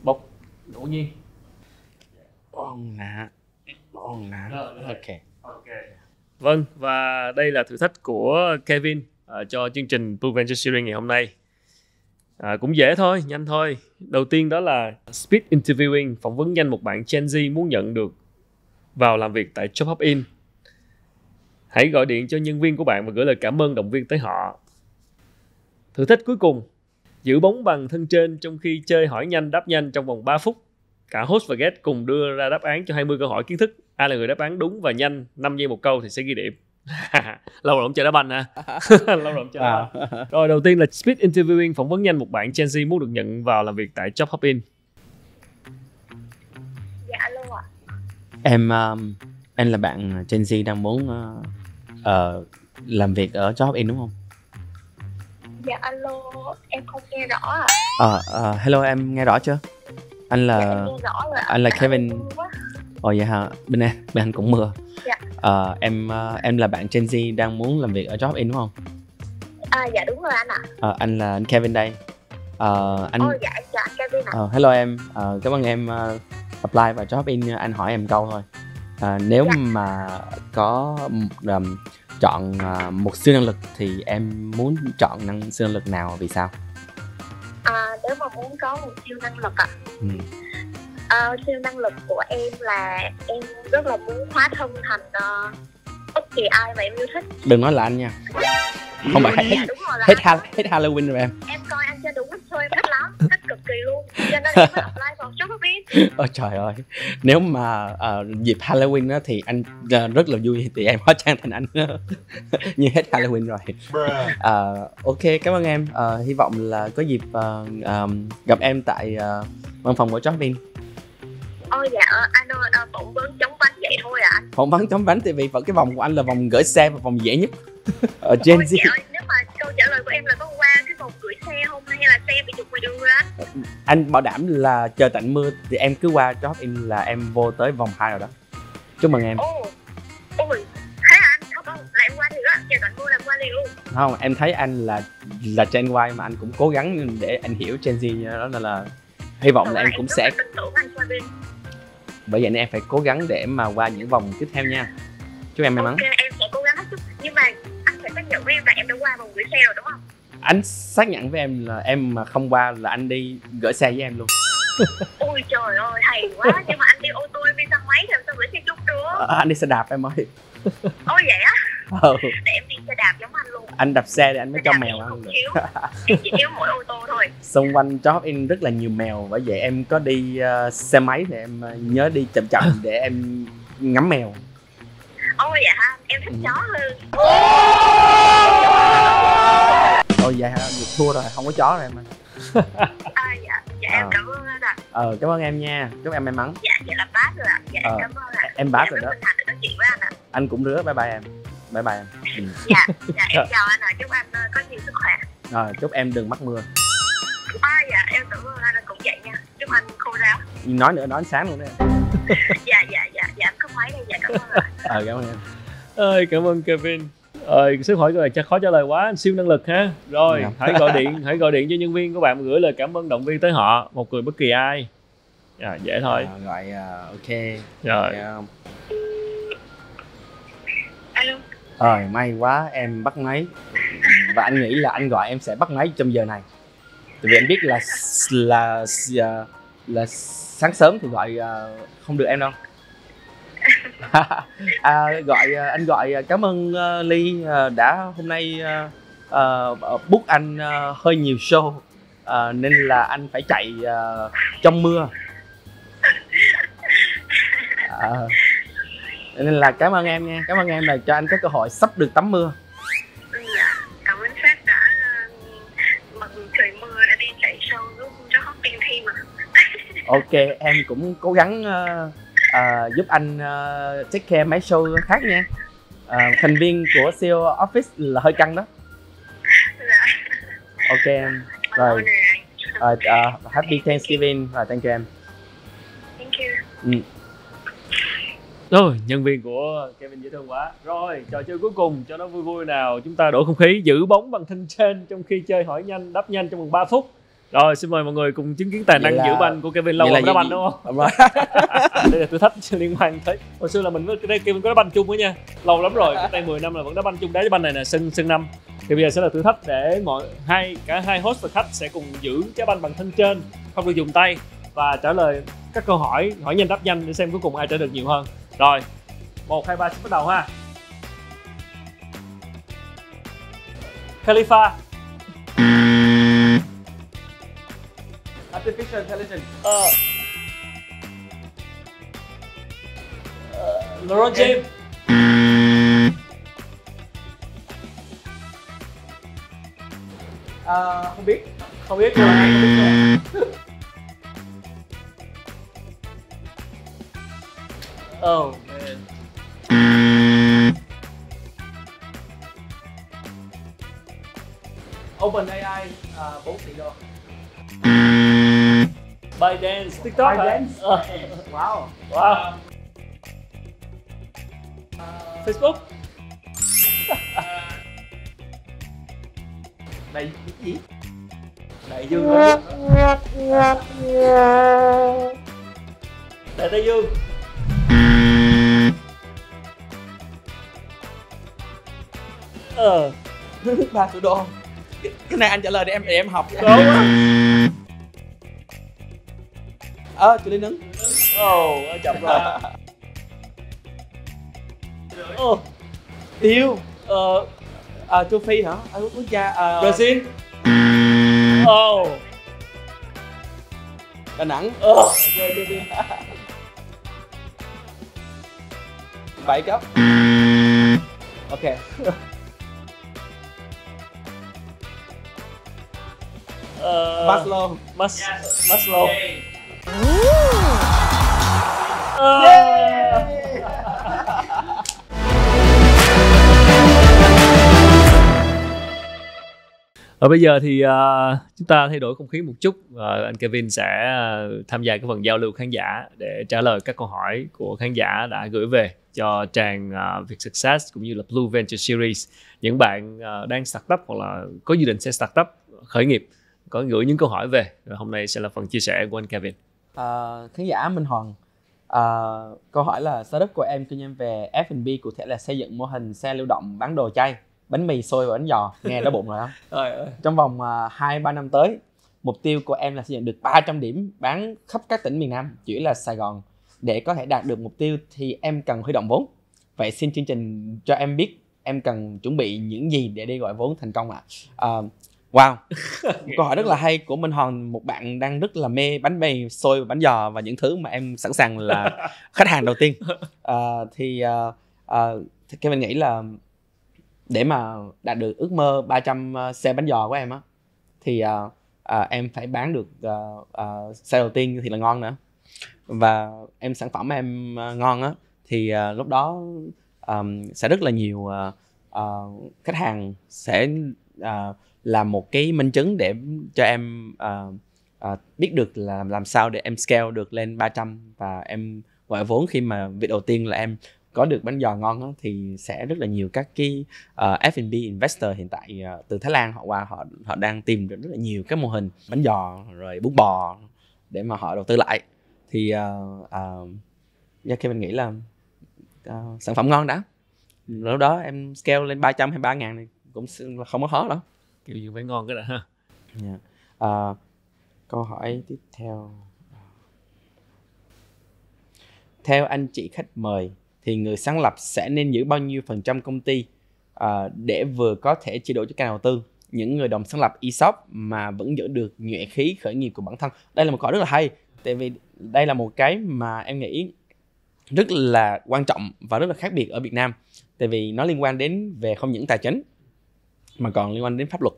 bốc ngẫu nhiên bon nạ bon nạ ok ok vâng và đây là thử thách của Kevin uh, cho chương trình Blue Venture Series ngày hôm nay À, cũng dễ thôi, nhanh thôi. Đầu tiên đó là speed interviewing, phỏng vấn nhanh một bạn Gen Z muốn nhận được vào làm việc tại In Hãy gọi điện cho nhân viên của bạn và gửi lời cảm ơn động viên tới họ. Thử thách cuối cùng, giữ bóng bằng thân trên trong khi chơi hỏi nhanh đáp nhanh trong vòng 3 phút. Cả host và guest cùng đưa ra đáp án cho 20 câu hỏi kiến thức. Ai là người đáp án đúng và nhanh 5 giây một câu thì sẽ ghi điểm. lâu rồi không chơi đá banh hả lâu rồi không chơi đá à. rồi đầu tiên là speed interviewing phỏng vấn nhanh một bạn Gen Z muốn được nhận vào làm việc tại Job Hopin dạ luôn ạ em um, em là bạn Gen Z đang muốn uh, uh, làm việc ở job in đúng không dạ alo em không nghe rõ à, à, à hello em nghe rõ chưa anh là dạ, rõ rồi. anh là Kevin ồ vậy hả bên em bên anh cũng mưa dạ. à, em ờ, em là bạn Gen Z đang muốn làm việc ở job in đúng không à dạ đúng rồi anh ạ à. à, anh là anh Kevin đây à, anh oh, dạ, dạ, Kevin À. À, hello em à, cảm ơn em uh, apply vào job in anh hỏi em câu thôi à, nếu yeah. Dạ. mà có um, chọn uh, một siêu năng lực thì em muốn chọn năng siêu năng lực nào vì sao à, nếu mà muốn có một siêu năng lực ạ à, ừ. à, siêu năng lực của em là em rất là muốn hóa thân thành uh, bất kỳ ai mà em yêu thích đừng nói là anh nha không phải hết, hết, hết, Halloween rồi em em coi anh chơi đúng Witcher em cực kỳ luôn cho nên em mới apply vào job biết ôi trời ơi nếu mà uh, dịp Halloween đó thì anh uh, rất là vui thì em hóa trang thành anh như hết Halloween rồi uh, ok cảm ơn em uh, hy vọng là có dịp uh, um, gặp em tại uh, văn phòng của Jobin Ôi dạ, ờ, anh ơi, à, phỏng vấn chống bánh vậy thôi à Phỏng vấn chống bánh thì vì cái vòng của anh là vòng gửi xe và vòng dễ nhất Ở Gen Ôi, dạ ơi, nếu mà câu trả lời của em là có qua cái vòng gửi xe không hay là xe bị trục ngoài đường á? anh bảo đảm là chờ tạnh mưa thì em cứ qua job in là em vô tới vòng 2 rồi đó Chúc mừng em Ồ, ôi, thế anh, không không, là em qua thì đó, chờ tạnh mưa là em qua liền luôn Không, em thấy anh là là Gen Y mà anh cũng cố gắng để anh hiểu Gen Z đó nên là hy vọng Còn là em cũng sẽ tin tưởng anh qua bên bởi vậy nên em phải cố gắng để mà qua những vòng tiếp theo nha chúc em may mắn okay, em sẽ cố gắng hết sức nhưng mà anh phải xác nhận với em là em đã qua vòng gửi xe rồi đúng không anh xác nhận với em là em mà không qua là anh đi gửi xe với em luôn ôi trời ơi hay quá nhưng mà anh đi ô tô em đi xe máy thì sao gửi xe chung được à, anh đi xe đạp em ơi ôi vậy á ừ. để em đi xe đạp giống anh đạp xe thì anh mới cho mèo ăn được chỉ thiếu mỗi ô tô thôi xung quanh job in rất là nhiều mèo bởi vậy em có đi uh, xe máy thì em ờ, nhớ đi chậm chậm để em ngắm mèo ôi dạ em thích ừ. chó hơn ôi vậy hả được thua rồi không có chó rồi em ơi à, dạ dạ em ờ. cảm ơn anh ạ ờ cảm ơn em nha chúc em may mắn dạ vậy là bát rồi ạ dạ ờ. em cảm ơn ạ em bát dạ, rồi đó anh cũng rứa bye bye em bye bye em ừ. dạ dạ em dạ. chào anh ạ chúc anh ờ, có nhiều sức khỏe rồi chúc em đừng mắc mưa à dạ em tưởng anh cũng vậy nha chúc anh khô ráo nói nữa nói sáng luôn đấy dạ dạ dạ dạ anh cứ máy đây dạ cảm ơn ạ ờ cảm ơn em ơi cảm ơn Kevin Ờ, sức hỏi của bạn chắc khó trả lời quá siêu năng lực ha rồi yeah. Dạ. hãy gọi điện hãy gọi điện cho nhân viên của bạn gửi lời cảm ơn động viên tới họ một người bất kỳ ai à, dễ thôi à, gọi uh, ok rồi yeah. alo rồi may quá em bắt máy và anh nghĩ là anh gọi em sẽ bắt máy trong giờ này tại vì anh biết là là là, ờ, là sáng sớm thì gọi ờ, không được em đâu à, gọi ờ, anh gọi cảm ơn ly đã hôm nay bút anh hơi nhiều show uh, nên là anh phải chạy uh, trong mưa uh, nên là cảm ơn em nha cảm ơn em là cho anh có cơ hội sắp được tắm mưa dạ, cảm ơn sếp đã ờ, mặc trời mưa đã đi chạy show giúp cho khóc tiền thi mà ok em cũng cố gắng uh, uh, giúp anh uh, take care mấy show khác nha uh, thành viên của CEO Office là hơi căng đó dạ. ok em rồi uh, uh, happy Thanksgiving và thank you em thank you ừ rồi nhân viên của Kevin dễ thương quá rồi trò chơi cuối cùng cho nó vui vui nào chúng ta đổi không khí giữ bóng bằng thân trên trong khi chơi hỏi nhanh đáp nhanh trong vòng 3 phút rồi xin mời mọi người cùng chứng kiến tài năng là... giữ banh của Kevin lâu rồi đá banh đúng không? Đúng rồi. Đây là thử thách liên quan tới hồi xưa là mình với đây Kevin có đá banh chung với nha. Lâu lắm rồi, cách đây 10 năm là vẫn đá banh chung đá cái banh này nè sân sân năm. Thì bây giờ sẽ là thử thách để mọi hai cả hai host và khách sẽ cùng giữ trái banh bằng thân trên, không được dùng tay và trả lời các câu hỏi hỏi nhanh đáp nhanh để xem cuối cùng ai trả được nhiều hơn rồi một hai ba xin bắt đầu ha Khalifa Artificial Intelligence ờ. Uh. uh, LeBron James uh, không biết không biết rồi không biết Ờ. Open AI uh, 4 tỷ đô ByteDance TikTok ByteDance hả? Uh. Wow Wow uh, Facebook Đại gì? Đại dương Đại Tây Dương ờ, ờ. ba thủ đô cái, này anh trả lời để em để em học đúng ờ à, chủ lý đứng ồ oh, chậm rồi ồ oh, tiêu ờ uh, à, châu phi hả à, quốc gia à... brazil ồ oh. đà nẵng ờ oh. bảy cấp ok uh, Maslow. Mas yes. Maslow. Yay. Uh, ờ. Yay. Và bây giờ thì uh, chúng ta thay đổi không khí một chút và anh Kevin sẽ uh, tham gia cái phần giao lưu khán giả để trả lời các câu hỏi của khán giả đã gửi về cho trang uh, Việt Success cũng như là Blue Venture Series. Những bạn uh, đang start up hoặc là có dự định sẽ start up khởi nghiệp có gửi những câu hỏi về và hôm nay sẽ là phần chia sẻ của anh Kevin. À, khán giả Minh Hoàng à, câu hỏi là startup của em kinh doanh về F&B cụ thể là xây dựng mô hình xe lưu động bán đồ chay, bánh mì xôi và bánh giò nghe đã bụng rồi không? Trời Trong vòng à, hai ba năm tới mục tiêu của em là xây dựng được 300 điểm bán khắp các tỉnh miền Nam, chỉ là Sài Gòn để có thể đạt được mục tiêu thì em cần huy động vốn. Vậy xin chương trình cho em biết em cần chuẩn bị những gì để đi gọi vốn thành công ạ? À? À, Wow, một câu hỏi rất là hay của Minh Hoàng, một bạn đang rất là mê bánh mì, xôi và bánh giò và những thứ mà em sẵn sàng là khách hàng đầu tiên. À, thì à, à, thì cái nghĩ là để mà đạt được ước mơ 300 xe bánh giò của em á, thì à, à, em phải bán được à, à, xe đầu tiên thì là ngon nữa. Và em sản phẩm em ngon á, thì à, lúc đó um, sẽ rất là nhiều uh, uh, khách hàng sẽ uh, là một cái minh chứng để cho em uh, uh, biết được là làm sao để em scale được lên 300 và em gọi vốn khi mà việc đầu tiên là em có được bánh giò ngon đó, thì sẽ rất là nhiều các cái uh, ờ, F&B investor hiện tại uh, từ Thái Lan họ qua họ họ đang tìm được rất là nhiều các mô hình bánh giò rồi bún bò để mà họ đầu tư lại thì uh, uh, yeah, Kevin nghĩ là uh, sản phẩm ngon đã lúc đó em scale lên 300 hay 3 ngàn thì cũng không có khó đâu kiểu gì phải ngon cái đã ha yeah. Dạ. à, câu hỏi tiếp theo theo anh chị khách mời thì người sáng lập sẽ nên giữ bao nhiêu phần trăm công ty à, để vừa có thể chia đổi cho các nhà đầu tư những người đồng sáng lập ESOP mà vẫn giữ được nhuệ khí khởi nghiệp của bản thân đây là một câu rất là hay tại vì đây là một cái mà em nghĩ rất là quan trọng và rất là khác biệt ở Việt Nam tại vì nó liên quan đến về không những tài chính mà còn liên quan đến pháp luật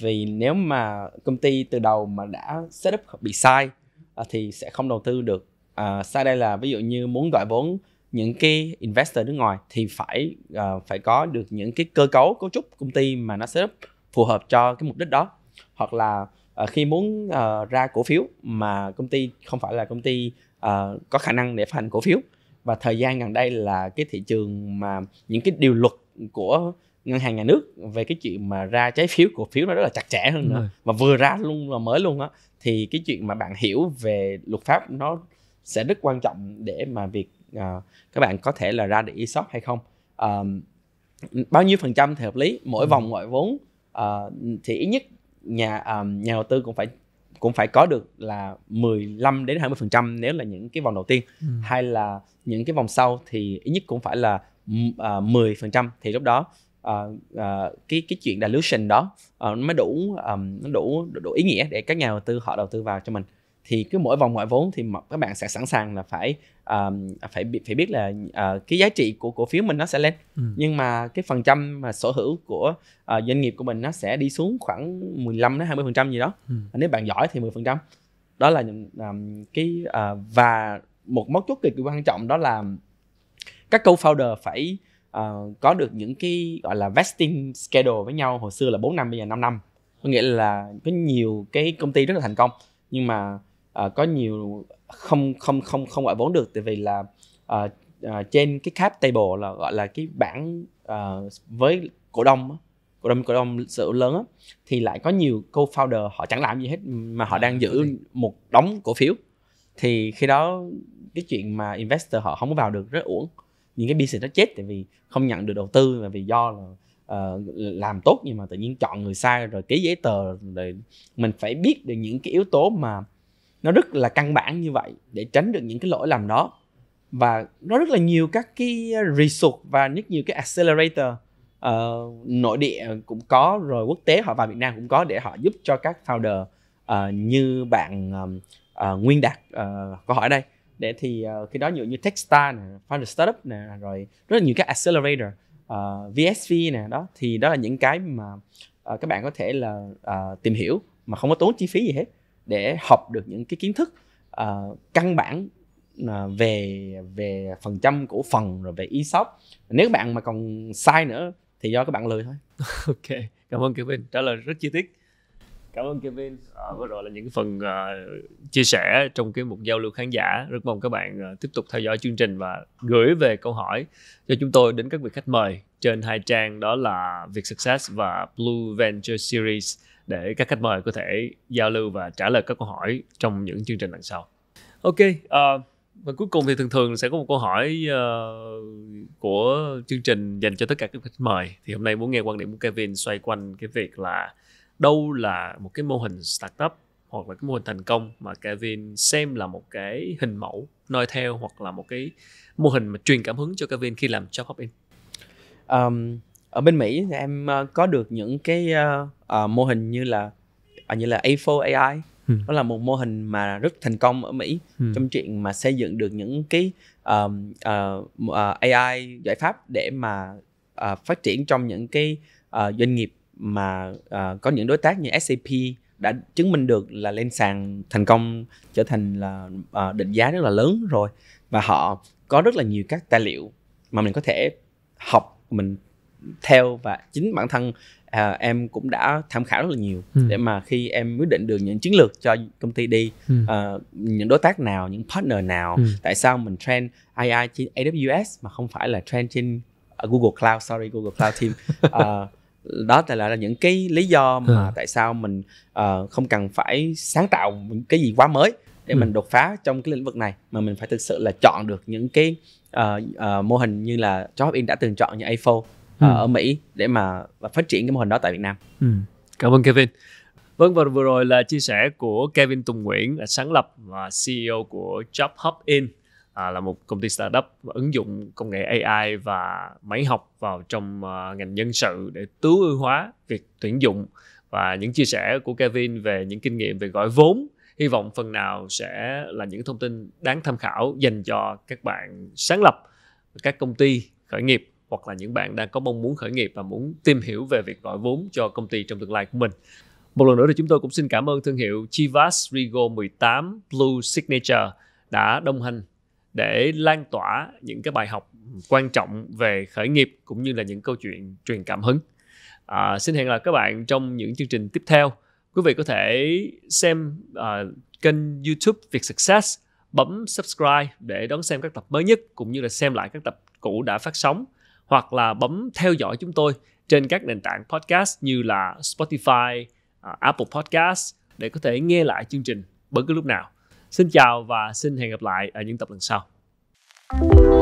vì nếu mà công ty từ đầu mà đã setup bị sai à, thì sẽ không đầu tư được à, sai đây là ví dụ như muốn gọi vốn những cái investor nước ngoài thì phải uh, phải có được những cái cơ cấu cấu trúc công ty mà nó setup phù hợp cho cái mục đích đó hoặc là uh, khi muốn uh, ra cổ phiếu mà công ty không phải là công ty uh, có khả năng để phát hành cổ phiếu và thời gian gần đây là cái thị trường mà những cái điều luật của ngân hàng nhà nước về cái chuyện mà ra trái phiếu cổ phiếu nó rất là chặt chẽ hơn nữa mà vừa ra luôn mà mới luôn á thì cái chuyện mà bạn hiểu về luật pháp nó sẽ rất quan trọng để mà việc uh, các bạn có thể là ra để e-shop hay không uh, bao nhiêu phần trăm thì hợp lý mỗi ừ. vòng ngoại vốn uh, thì ít nhất nhà uh, nhà đầu tư cũng phải cũng phải có được là 15 đến 20 phần trăm nếu là những cái vòng đầu tiên ừ. hay là những cái vòng sau thì ít nhất cũng phải là uh, 10 ờ, phần trăm thì lúc đó uh, uh, cái cái chuyện dilution đó uh, mới đủ um, nó đủ, đủ đủ ý nghĩa để các nhà đầu tư họ đầu tư vào cho mình thì cứ mỗi vòng ngoại vốn thì mà các bạn sẽ sẵn sàng là phải um, phải phải biết là uh, cái giá trị của cổ phiếu mình nó sẽ lên ừ. nhưng mà cái phần trăm mà sở hữu của uh, doanh nghiệp của mình nó sẽ đi xuống khoảng 15 đến 20 phần trăm gì đó ừ. nếu bạn giỏi thì 10 phần trăm đó là um, cái uh, và một mốc chốt cực kỳ quan trọng đó là các co-founder phải uh, có được những cái gọi là vesting schedule với nhau hồi xưa là 4 năm bây giờ 5 năm có nghĩa là có nhiều cái công ty rất là thành công nhưng mà uh, có nhiều không không không không gọi vốn được tại vì là uh, uh, trên cái cap table là gọi là cái bảng uh, với cổ đông cổ đông cổ đông sở lớn thì lại có nhiều co-founder họ chẳng làm gì hết mà họ à, đang giữ một đống cổ phiếu thì khi đó cái chuyện mà investor họ không có vào được rất uổng những cái business nó chết tại vì không nhận được đầu tư và vì do là uh, làm tốt nhưng mà tự nhiên chọn người sai rồi ký giấy tờ rồi mình phải biết được những cái yếu tố mà nó rất là căn bản như vậy để tránh được những cái lỗi làm đó và nó rất là nhiều các cái resource và rất nhiều cái accelerator uh, nội địa cũng có rồi quốc tế họ vào Việt Nam cũng có để họ giúp cho các founder uh, như bạn um, uh, Nguyên Đạt uh, có hỏi đây để thì uh, ờ, khi đó nhiều như Techstar nè, Founder Startup nè, rồi rất là nhiều các accelerator, uh, ờ, VSV nè đó thì đó là những cái mà uh, các bạn có thể là uh, tìm hiểu mà không có tốn chi phí gì hết để học được những cái kiến thức uh, căn bản về về phần trăm cổ phần rồi về ESOP. Nếu bạn mà còn sai nữa thì do các bạn lười thôi. ok, cảm ơn Kiều Vinh trả lời rất chi tiết cảm ơn Kevin à, vừa rồi là những phần uh, chia sẻ trong cái mục giao lưu khán giả rất mong các bạn uh, tiếp tục theo dõi chương trình và gửi về câu hỏi cho chúng tôi đến các vị khách mời trên hai trang đó là Việt Success và Blue Venture Series để các khách mời có thể giao lưu và trả lời các câu hỏi trong những chương trình lần sau ok uh, và cuối cùng thì thường thường sẽ có một câu hỏi uh, của chương trình dành cho tất cả các khách mời thì hôm nay muốn nghe quan điểm của Kevin xoay quanh cái việc là đâu là một cái mô hình startup hoặc là cái mô hình thành công mà Kevin xem là một cái hình mẫu noi theo hoặc là một cái mô hình mà truyền cảm hứng cho Kevin khi làm job hop Um, ở bên Mỹ em ờ, có được những cái uh, uh, mô hình như là uh, như là A4 AI ừ. đó là một mô hình mà rất thành công ở Mỹ hmm. trong chuyện mà xây dựng được những cái uh, uh, AI giải pháp để mà uh, phát triển trong những cái uh, doanh nghiệp mà uh, có những đối tác như SAP đã chứng minh được là lên sàn thành công trở thành là uh, định giá rất là lớn rồi và họ có rất là nhiều các tài liệu mà mình có thể học mình theo và chính bản thân à, em cũng đã tham khảo rất là nhiều ừ. để mà khi em quyết định được những chiến lược cho công ty đi ừ. à, những đối tác nào những partner nào ừ. tại sao mình trend AI trên AWS mà không phải là trend trên à, Google Cloud sorry Google Cloud team à, đó là là những cái lý do mà ừ. tại sao mình uh, không cần phải sáng tạo những cái gì quá mới để ừ. mình đột phá trong cái lĩnh vực này mà mình phải thực sự là chọn được những cái uh, uh, mô hình như là Job In đã từng chọn như AFO uh, ừ. ở Mỹ để mà phát triển cái mô hình đó tại Việt Nam. Ừ. Cảm ơn Kevin. Vâng và vừa rồi là chia sẻ của Kevin Tùng Nguyễn, sáng lập và CEO của Job Hub In à, là một công ty startup ứng dụng công nghệ AI và máy học vào trong à, ngành nhân sự để tối ưu hóa việc tuyển dụng và những chia sẻ của Kevin về những kinh nghiệm về gọi vốn hy vọng phần nào sẽ là những thông tin đáng tham khảo dành cho các bạn sáng lập các công ty khởi nghiệp hoặc là những bạn đang có mong muốn khởi nghiệp và muốn tìm hiểu về việc gọi vốn cho công ty trong tương lai của mình. Một lần nữa thì chúng tôi cũng xin cảm ơn thương hiệu Chivas Regal 18 Blue Signature đã đồng hành để lan tỏa những cái bài học quan trọng về khởi nghiệp cũng như là những câu chuyện truyền cảm hứng à, xin hẹn gặp các bạn trong những chương trình tiếp theo quý vị có thể xem uh, kênh youtube việt success bấm subscribe để đón xem các tập mới nhất cũng như là xem lại các tập cũ đã phát sóng hoặc là bấm theo dõi chúng tôi trên các nền tảng podcast như là spotify uh, apple podcast để có thể nghe lại chương trình bất cứ lúc nào Xin chào và xin hẹn gặp lại ở những tập lần sau.